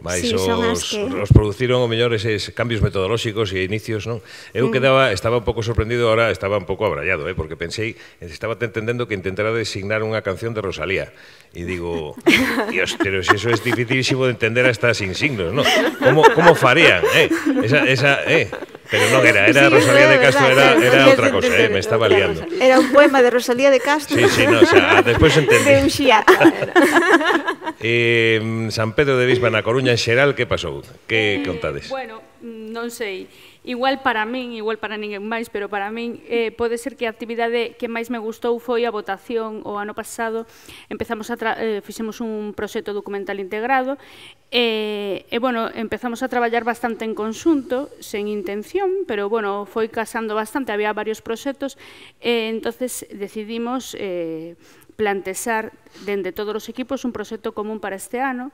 mas sí, os, que... os produciron o mellor eses cambios metodolóxicos e inicios, non? Eu mm. quedaba, estaba un pouco sorprendido, ahora estaba un pouco abrallado, eh? porque pensei, estaba entendendo que intentara designar unha canción de Rosalía. E digo, dios, pero se eso es dificilísimo de entender hasta sin signos, non? Como, como farían, eh? Esa, esa, eh? Pero non era, era sí, Rosalía de Castro, era, era sí, outra cosa, eh, me estaba liando. Era un poema de Rosalía de Castro. Sí, sí, no, o sea, despois entendí. De un xía. Eh, San Pedro de Bisba na Coruña en xeral, que pasou? Que eh, contades? Bueno, non sei. Igual para min, igual para ninguén máis, pero para min eh, pode ser que a actividade que máis me gustou foi a votación o ano pasado. Empezamos a eh, fixemos un proxecto documental integrado eh, e, eh, eh, bueno, empezamos a traballar bastante en conxunto, sen intención, pero bueno, foi casando bastante, había varios proxectos, eh, entonces decidimos eh, plantexar dende todos os equipos un proxecto común para este ano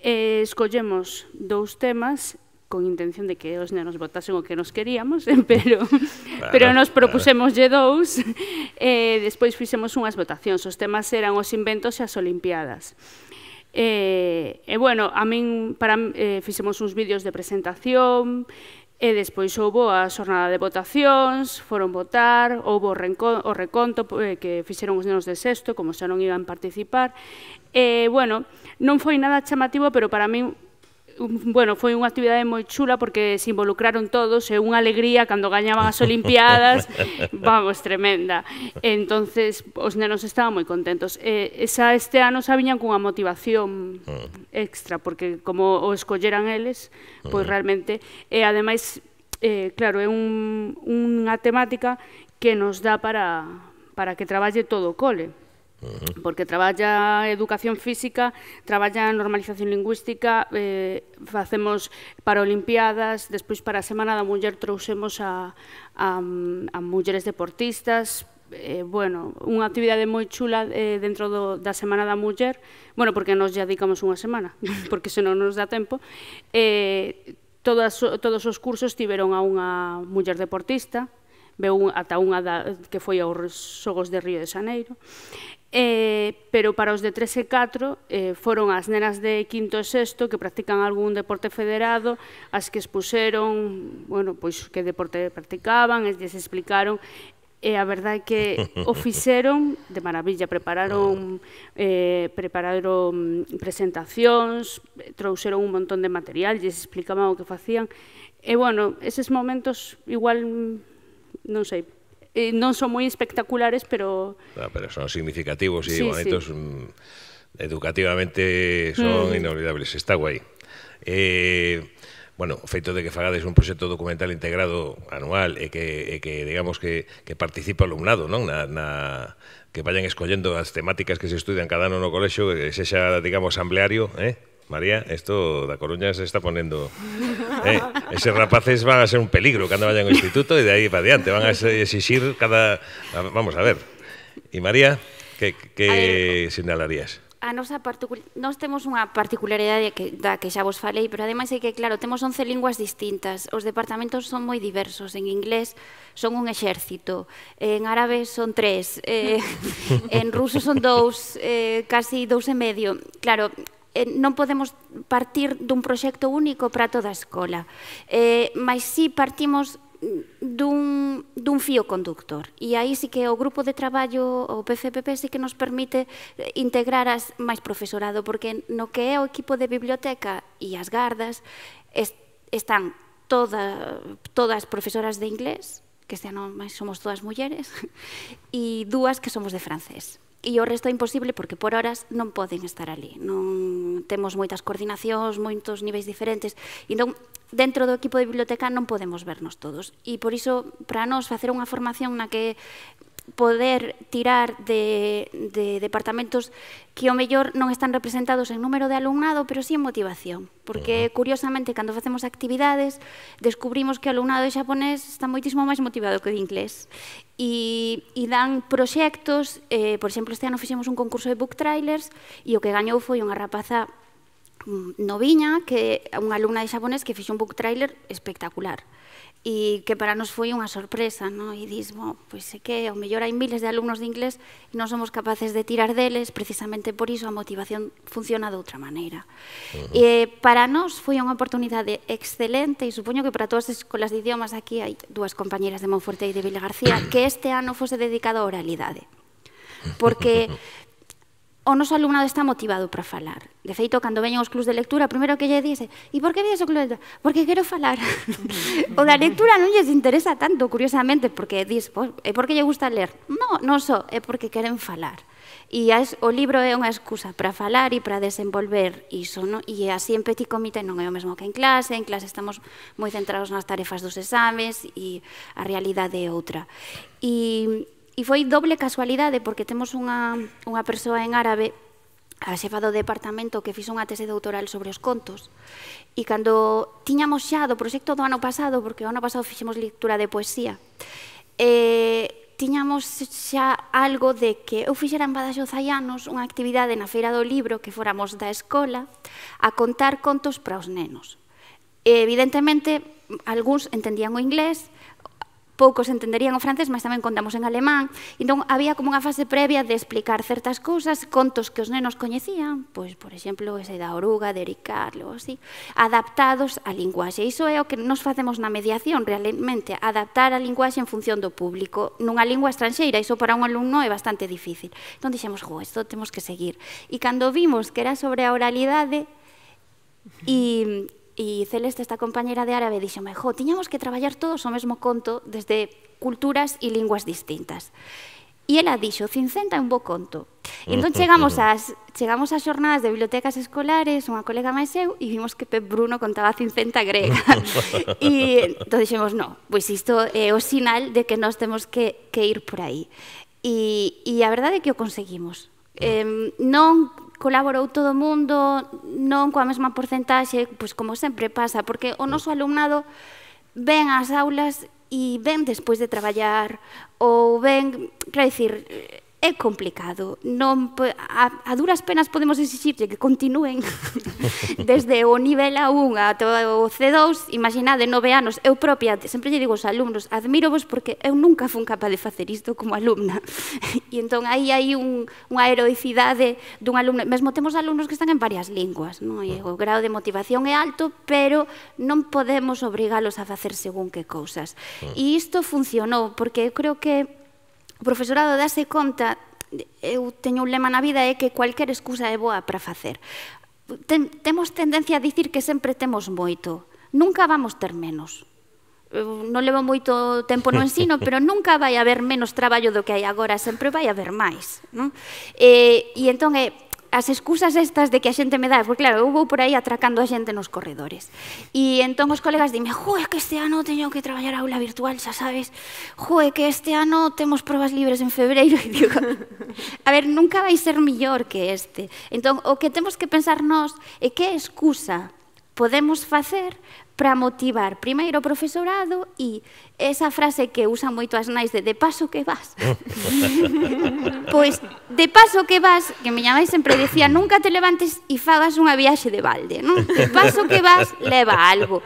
e escollemos dous temas con intención de que os nenos votasen o que nos queríamos, pero, pero nos propusemos lle dous, e despois fixemos unhas votacións. Os temas eran os inventos e as Olimpiadas. E, e bueno, a min, para, eh, fixemos uns vídeos de presentación, E despois houbo a xornada de votacións, foron votar, houbo o reconto eh, que fixeron os nenos de sexto, como xa non iban participar. E, bueno, non foi nada chamativo, pero para min bueno, foi unha actividade moi chula porque se involucraron todos e unha alegría cando gañaban as Olimpiadas, vamos, tremenda. Entonces, os nenos estaban moi contentos. E, esa este ano xa viñan cunha motivación mm. extra porque como o escolleran eles, pois mm. realmente e ademais eh, claro, é un, unha temática que nos dá para, para que traballe todo o cole porque traballa educación física, traballa normalización lingüística, eh, facemos para Olimpiadas, despois para a Semana da Muller trouxemos a, a, a mulleres deportistas, eh, bueno, unha actividade moi chula eh, dentro do, da Semana da Muller, bueno, porque nos ya dedicamos unha semana, porque senón nos dá tempo, eh, todas, todos os cursos tiveron a unha muller deportista, veu ata unha da, que foi aos Xogos de Río de Xaneiro, Eh, pero para os de 13 e 4 eh, foron as nenas de quinto e sexto que practican algún deporte federado as que expuseron bueno, pois que deporte practicaban e lles explicaron e a verdade é que o fixeron de maravilla, prepararon eh, prepararon presentacións, trouxeron un montón de material, lles explicaban o que facían, e bueno, eses momentos igual, non sei, eh, non son moi espectaculares, pero... Ah, pero son significativos e sí, bonitos. Sí. Mm, educativamente mm. son mm. inolvidables. Está guai. Eh, bueno, o feito de que fagades un proxecto documental integrado anual e que, e que digamos, que, que participa o alumnado, non? Na, na, que vayan escollendo as temáticas que se estudian cada ano no colexo, que sexa, digamos, asambleario, eh? María, esto da Coruña se está ponendo... Eh, eses rapaces van a ser un peligro cando vayan ao instituto e de aí para diante, van a exixir cada... Vamos a ver. E María, que, que a sinalarías? A nosa particul... Nos temos unha particularidade que, da que xa vos falei, pero ademais é que, claro, temos 11 linguas distintas. Os departamentos son moi diversos. En inglés son un exército, en árabe son tres, eh, en ruso son dous, eh, casi dous e medio. Claro, eh, non podemos partir dun proxecto único para toda a escola, eh, mas si partimos dun, dun fío conductor. E aí sí que o grupo de traballo, o PFPP, sí que nos permite eh, integrar as máis profesorado, porque no que é o equipo de biblioteca e as gardas est están toda, todas profesoras de inglés, que este ano somos todas mulleres, e dúas que somos de francés e o resto é imposible porque por horas non poden estar ali. Non temos moitas coordinacións, moitos niveis diferentes, e non dentro do equipo de biblioteca non podemos vernos todos. E por iso, para nós, facer unha formación na que poder tirar de, de departamentos que o mellor non están representados en número de alumnado, pero sí en motivación. Porque, curiosamente, cando facemos actividades, descubrimos que o alumnado de xaponés está moitísimo máis motivado que o de inglés. E, e dan proxectos, eh, por exemplo, este ano fixemos un concurso de book trailers e o que gañou foi unha rapaza mm, noviña, que é unha alumna de xaponés que fixe un book trailer espectacular e que para nos foi unha sorpresa, no? e dís, bo, pois é que ao mellor hai miles de alumnos de inglés e non somos capaces de tirar deles, precisamente por iso a motivación funciona de outra maneira. Uh eh, -huh. E para nós foi unha oportunidade excelente e supoño que para todas as escolas de idiomas aquí hai dúas compañeras de Monforte e de Vila García que este ano fose dedicado a oralidade. Porque o noso alumnado está motivado para falar. De feito, cando veñen os clubs de lectura, primeiro que lle dice, e por que vides o club de lectura? Porque quero falar. o da lectura non lles interesa tanto, curiosamente, porque dis, e é porque lle gusta ler. No, non só, so, é porque queren falar. E as, o libro é unha excusa para falar e para desenvolver iso, no? e así en petit comité non é o mesmo que en clase, en clase estamos moi centrados nas tarefas dos exames e a realidade é outra. E E foi doble casualidade porque temos unha, unha persoa en árabe a xefa do departamento que fixo unha tese doutoral sobre os contos e cando tiñamos xa do proxecto do ano pasado, porque o ano pasado fixemos lectura de poesía, eh, tiñamos xa algo de que eu fixera en Badaxo Zayanos unha actividade na Feira do Libro que fóramos da escola a contar contos para os nenos. E, evidentemente, algúns entendían o inglés, poucos entenderían o francés, mas tamén contamos en alemán. Entón, había como unha fase previa de explicar certas cousas, contos que os nenos coñecían, pois, por exemplo, ese da oruga, de Eric Carlo, así, adaptados á linguaxe. Iso é o que nos facemos na mediación, realmente, adaptar a linguaxe en función do público. Nunha lingua estranxeira, iso para un alumno é bastante difícil. Entón, dixemos, jo, isto temos que seguir. E cando vimos que era sobre a oralidade, e E Celeste, esta compañera de árabe, dixo, jo, tiñamos que traballar todos o mesmo conto desde culturas e linguas distintas. E ela dixo, Cincenta é un bo conto. E entón chegamos ás, chegamos ás xornadas de bibliotecas escolares, unha colega máis eu, e vimos que Pep Bruno contaba Cincenta grega. e entón dixemos, no, pois isto é o sinal de que nós temos que, que ir por aí. E, e a verdade é que o conseguimos. Eh, non colaborou todo o mundo, non coa mesma porcentaxe, pois como sempre pasa, porque o noso alumnado ven ás aulas e ven despois de traballar, ou ven, quero dicir, é complicado. Non, a, a duras penas podemos exixirlle que continúen desde o nivel A1 ata o C2, imaginade nove anos, eu propia, sempre lle digo aos alumnos, admiro-vos porque eu nunca fun capaz de facer isto como alumna. e entón aí hai un, unha heroicidade dun alumno, mesmo temos alumnos que están en varias linguas, non? e o grau de motivación é alto, pero non podemos obrigalos a facer según que cousas. E isto funcionou, porque eu creo que O profesorado dase conta, eu teño un lema na vida, é que cualquier excusa é boa para facer. Ten, temos tendencia a dicir que sempre temos moito. Nunca vamos ter menos non levo moito tempo no ensino, pero nunca vai haber menos traballo do que hai agora, sempre vai haber máis. Non? E, eh, e entón, é, as excusas estas de que a xente me dá, porque claro, eu vou por aí atracando a xente nos corredores. E entón os colegas dime, é que este ano teño que traballar aula virtual, xa sabes, é que este ano temos probas libres en febreiro, e digo, a ver, nunca vai ser millor que este. Entón, o que temos que pensar nós é que excusa podemos facer para motivar primeiro o profesorado e esa frase que usan moito as nais de de paso que vas. pois de paso que vas, que miña nai sempre decía, nunca te levantes e fagas unha viaxe de balde, non? De paso que vas, leva algo.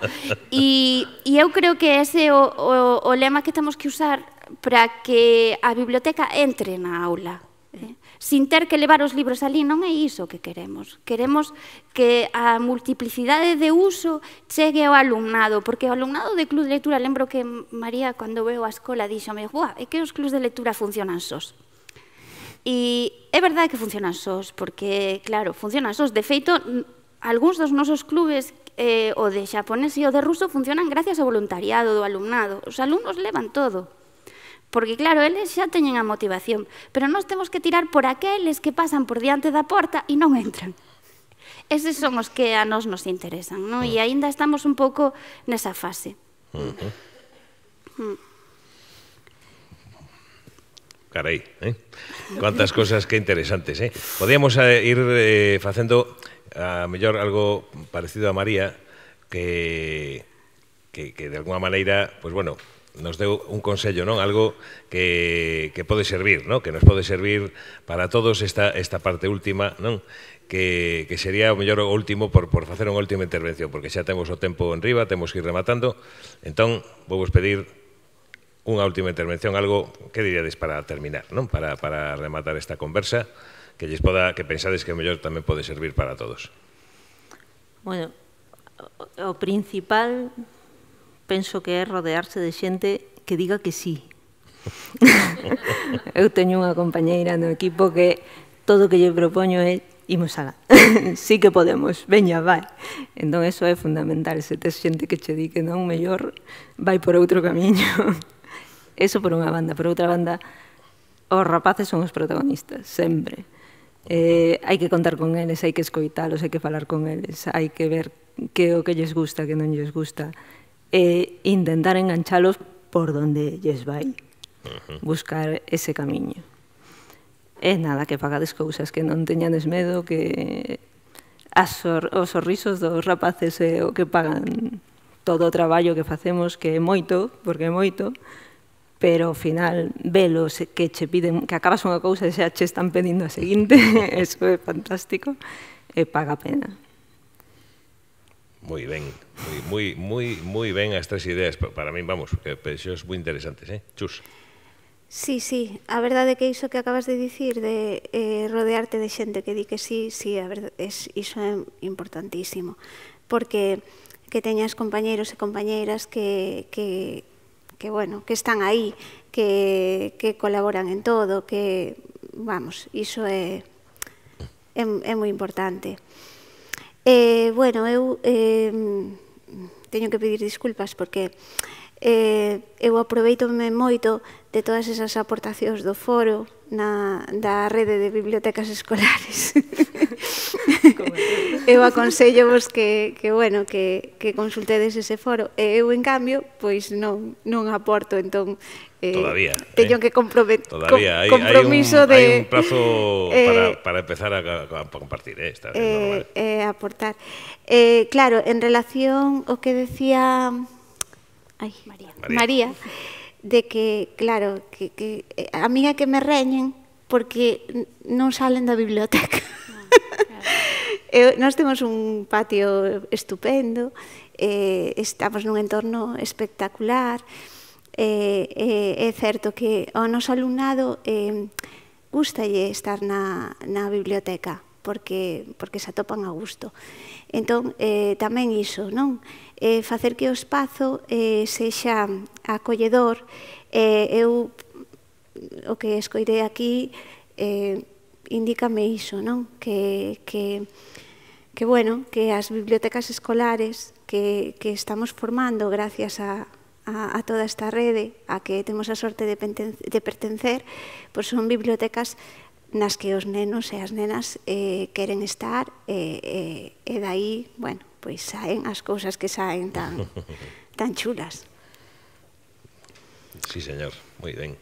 E, e eu creo que ese é o, o, o lema que temos que usar para que a biblioteca entre na aula eh? sin ter que levar os libros ali, non é iso que queremos. Queremos que a multiplicidade de uso chegue ao alumnado, porque o alumnado de Club de Lectura, lembro que María, cando veu a escola, díxome, é que os clubs de lectura funcionan sós. E é verdade que funcionan sós, porque, claro, funcionan sós. De feito, algúns dos nosos clubes eh, o de xaponés e o de ruso funcionan gracias ao voluntariado do alumnado. Os alumnos levan todo. Porque claro, eles xa teñen a motivación, pero nós temos que tirar por aqueles que pasan por diante da porta e non entran. Eses son os que a nós nos interesan, non? E mm. aínda estamos un pouco nesa fase. Uh -huh. Mm. Carai, eh? Cuántas cosas que interesantes, eh? Podíamos eh, ir eh, facendo a mellor algo parecido a María que que, que de alguna maneira, pues bueno, nos deu un consello, non? Algo que, que pode servir, non? Que nos pode servir para todos esta, esta parte última, non? Que, que sería o mellor último por, por facer unha última intervención, porque xa temos o tempo en riba, temos que ir rematando. Entón, vou vos pedir unha última intervención, algo que diríades para terminar, non? Para, para rematar esta conversa, que lles poda, que pensades que o mellor tamén pode servir para todos. Bueno, o principal penso que é rodearse de xente que diga que sí. Eu teño unha compañeira no equipo que todo o que lle propoño é imos la. sí que podemos, veña, vai. Entón, eso é fundamental. Se tes xente que che di que non, mellor vai por outro camiño. eso por unha banda. Por outra banda, os rapaces son os protagonistas, sempre. Eh, hai que contar con eles, hai que escoitalos, hai que falar con eles, hai que ver que o que lles gusta, que non lles gusta e intentar enganchalos por donde lles vai. Buscar ese camiño. E nada, que pagades cousas, que non teñades medo, que as sor os sorrisos dos rapaces é eh, o que pagan todo o traballo que facemos, que é moito, porque é moito, pero ao final velos que che piden que acabas unha cousa e xa che están pedindo a seguinte, eso é fantástico e paga pena moi ben, moi, moi, moi, moi ben as tres ideas. Para min, vamos, que es moi interesantes, eh? Chus. Sí, sí, a verdade que iso que acabas de dicir de eh, rodearte de xente que di que sí, sí, a verdade, es, iso é importantísimo, porque que teñas compañeiros e compañeiras que, que, que bueno, que están aí, que, que colaboran en todo, que, vamos, iso é, é, é moi importante. Eh, bueno, eu eh, teño que pedir disculpas porque eh, eu aproveitome moito de todas esas aportacións do foro na, da rede de bibliotecas escolares. eu aconsello vos que, que, bueno, que, que consultedes ese foro. E eu, en cambio, pois non, non aporto, entón, eh, Todavía, teño eh? que comprometer Todavía hay, compromiso hay un, de... Hai un prazo eh, para, para empezar a, a compartir, eh, está eh, normal. Eh, aportar. Eh, claro, en relación o que decía... Ay, María. María. María de que, claro, que, que eh, a mí é que me reñen porque non salen da biblioteca. No, ah, claro. eu, nós temos un patio estupendo, eh, estamos nun entorno espectacular, eh, eh, é certo que o noso alumnado eh, gustalle estar na, na biblioteca, porque, porque se atopan a gusto. Entón, eh, tamén iso, non? Eh, facer que o espazo eh, sexa acolledor. Eh, eu, o que escoitei aquí, eh, indícame iso, non? Que, que, que bueno, que as bibliotecas escolares que, que estamos formando gracias a, a, a toda esta rede a que temos a sorte de, de pertencer, pois pues son bibliotecas nas que os nenos e as nenas eh, queren estar e, eh, e, eh, e dai, bueno, pois saen as cousas que saen tan, tan chulas. Sí, señor, moi ben.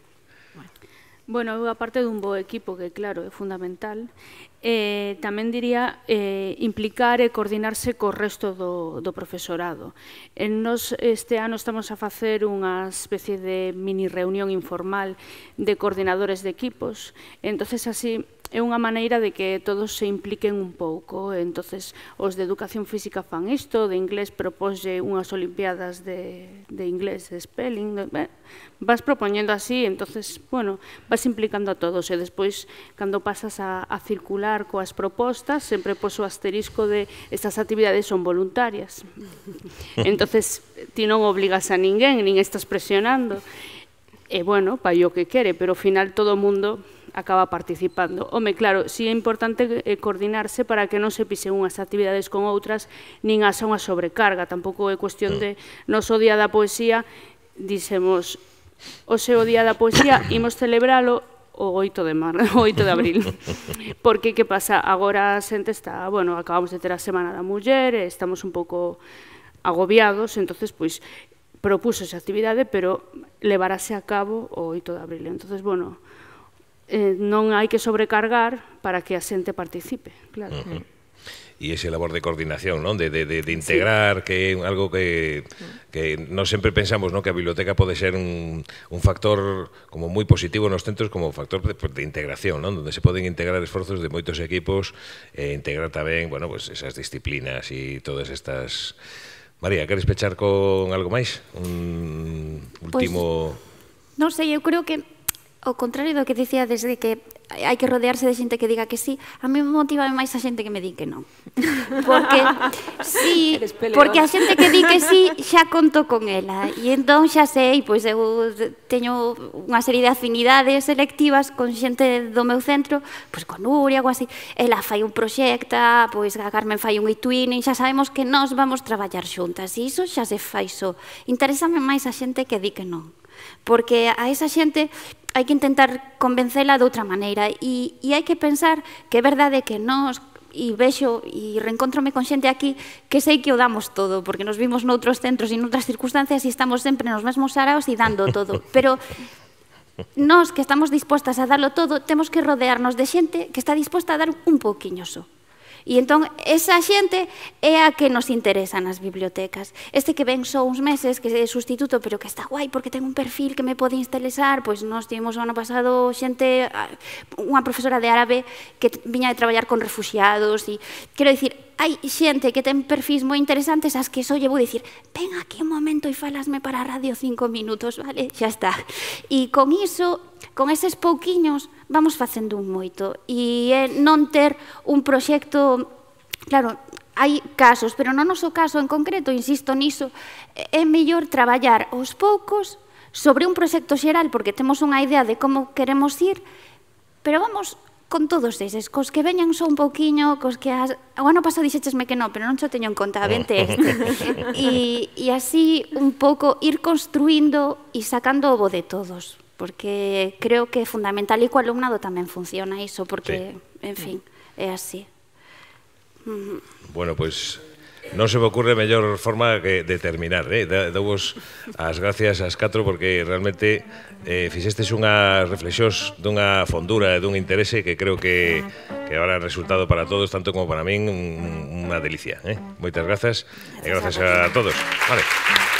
Bueno, eu aparte dun bo equipo, que claro, é fundamental, eh, tamén diría eh, implicar e coordinarse co resto do, do profesorado. En nos este ano estamos a facer unha especie de mini reunión informal de coordinadores de equipos, entonces así é unha maneira de que todos se impliquen un pouco. entonces os de educación física fan isto, de inglés propoxe unhas olimpiadas de, de inglés, de spelling, de, ben, vas propoñendo así, entonces, bueno, vas implicando a todos e despois, cando pasas a, a circular coas propostas, sempre poso asterisco de estas actividades son voluntarias. entonces, ti non obligas a ninguén, nin estás presionando. E, bueno, pa o que quere, pero ao final todo o mundo acaba participando. Home, claro, si é importante eh, coordinarse para que non se pisen unhas actividades con outras, nin asa unha sobrecarga, tampouco é cuestión mm. de nos o día da poesía, dixemos, o seu día da poesía, imos celebralo o 8 de mar, o 8 de abril. Porque que pasa? Agora a xente está, bueno, acabamos de ter a Semana da Muller, eh, estamos un pouco agobiados, entonces pois propuso esa actividade, pero levarase a cabo o 8 de abril. Entonces, bueno, eh, non hai que sobrecargar para que a xente participe, claro. Uh -huh e ese labor de coordinación, non? De, de, de, de integrar, sí. que é algo que, que non sempre pensamos non? que a biblioteca pode ser un, un factor como moi positivo nos centros como factor de, de integración, non? Donde se poden integrar esforzos de moitos equipos e integrar tamén, bueno, pues esas disciplinas e todas estas... María, queres pechar con algo máis? Un pois último... Pues, non sei, eu creo que o contrario do que dicía desde que hai que rodearse de xente que diga que sí, a mí motiva máis a xente que me di que non. Porque sí, porque a xente que di que sí xa conto con ela e entón xa sei, pois eu teño unha serie de afinidades selectivas con xente do meu centro, pois con Nuria ou así, ela fai un proxecta, pois a Carmen fai un e-twinning, xa sabemos que nós vamos traballar xuntas e iso xa se fai só. Interésame máis a xente que di que non porque a esa xente hai que intentar convencela de outra maneira e, e hai que pensar que é verdade que nós e vexo e reencontrome con xente aquí que sei que o damos todo, porque nos vimos noutros centros e noutras circunstancias e estamos sempre nos mesmos saraos e dando todo. Pero nós que estamos dispostas a darlo todo, temos que rodearnos de xente que está disposta a dar un poquinho só. So. E entón, esa xente é a que nos interesa nas bibliotecas. Este que ven só uns meses, que é sustituto, pero que está guai porque ten un perfil que me pode interesar, pois nós tivemos o ano pasado xente, ah, unha profesora de árabe que viña de traballar con refugiados, e quero dicir, hai xente que ten perfis moi interesantes as que só llevo dicir ven aquí un momento e falasme para a radio cinco minutos, vale? Xa está. E con iso, con eses pouquiños, vamos facendo un moito. E é non ter un proxecto... Claro, hai casos, pero no noso caso en concreto, insisto niso, é mellor traballar os poucos sobre un proxecto xeral, porque temos unha idea de como queremos ir, pero vamos con todos eses, cos que veñan só un pouquiño, cos que as... o ano pasado dixéchesme que non, pero non xo teño en conta, vente e, e así un pouco ir construindo e sacando o bo de todos, porque creo que é fundamental e co alumnado tamén funciona iso, porque, sí. en fin, é así. Bueno, pois pues non se me ocurre mellor forma que de terminar, eh? Dovos as gracias ás catro porque realmente eh, fixestes unha reflexión dunha fondura e dun interese que creo que, que habrá resultado para todos, tanto como para min, unha delicia. Eh? Moitas grazas e grazas a todos. Vale.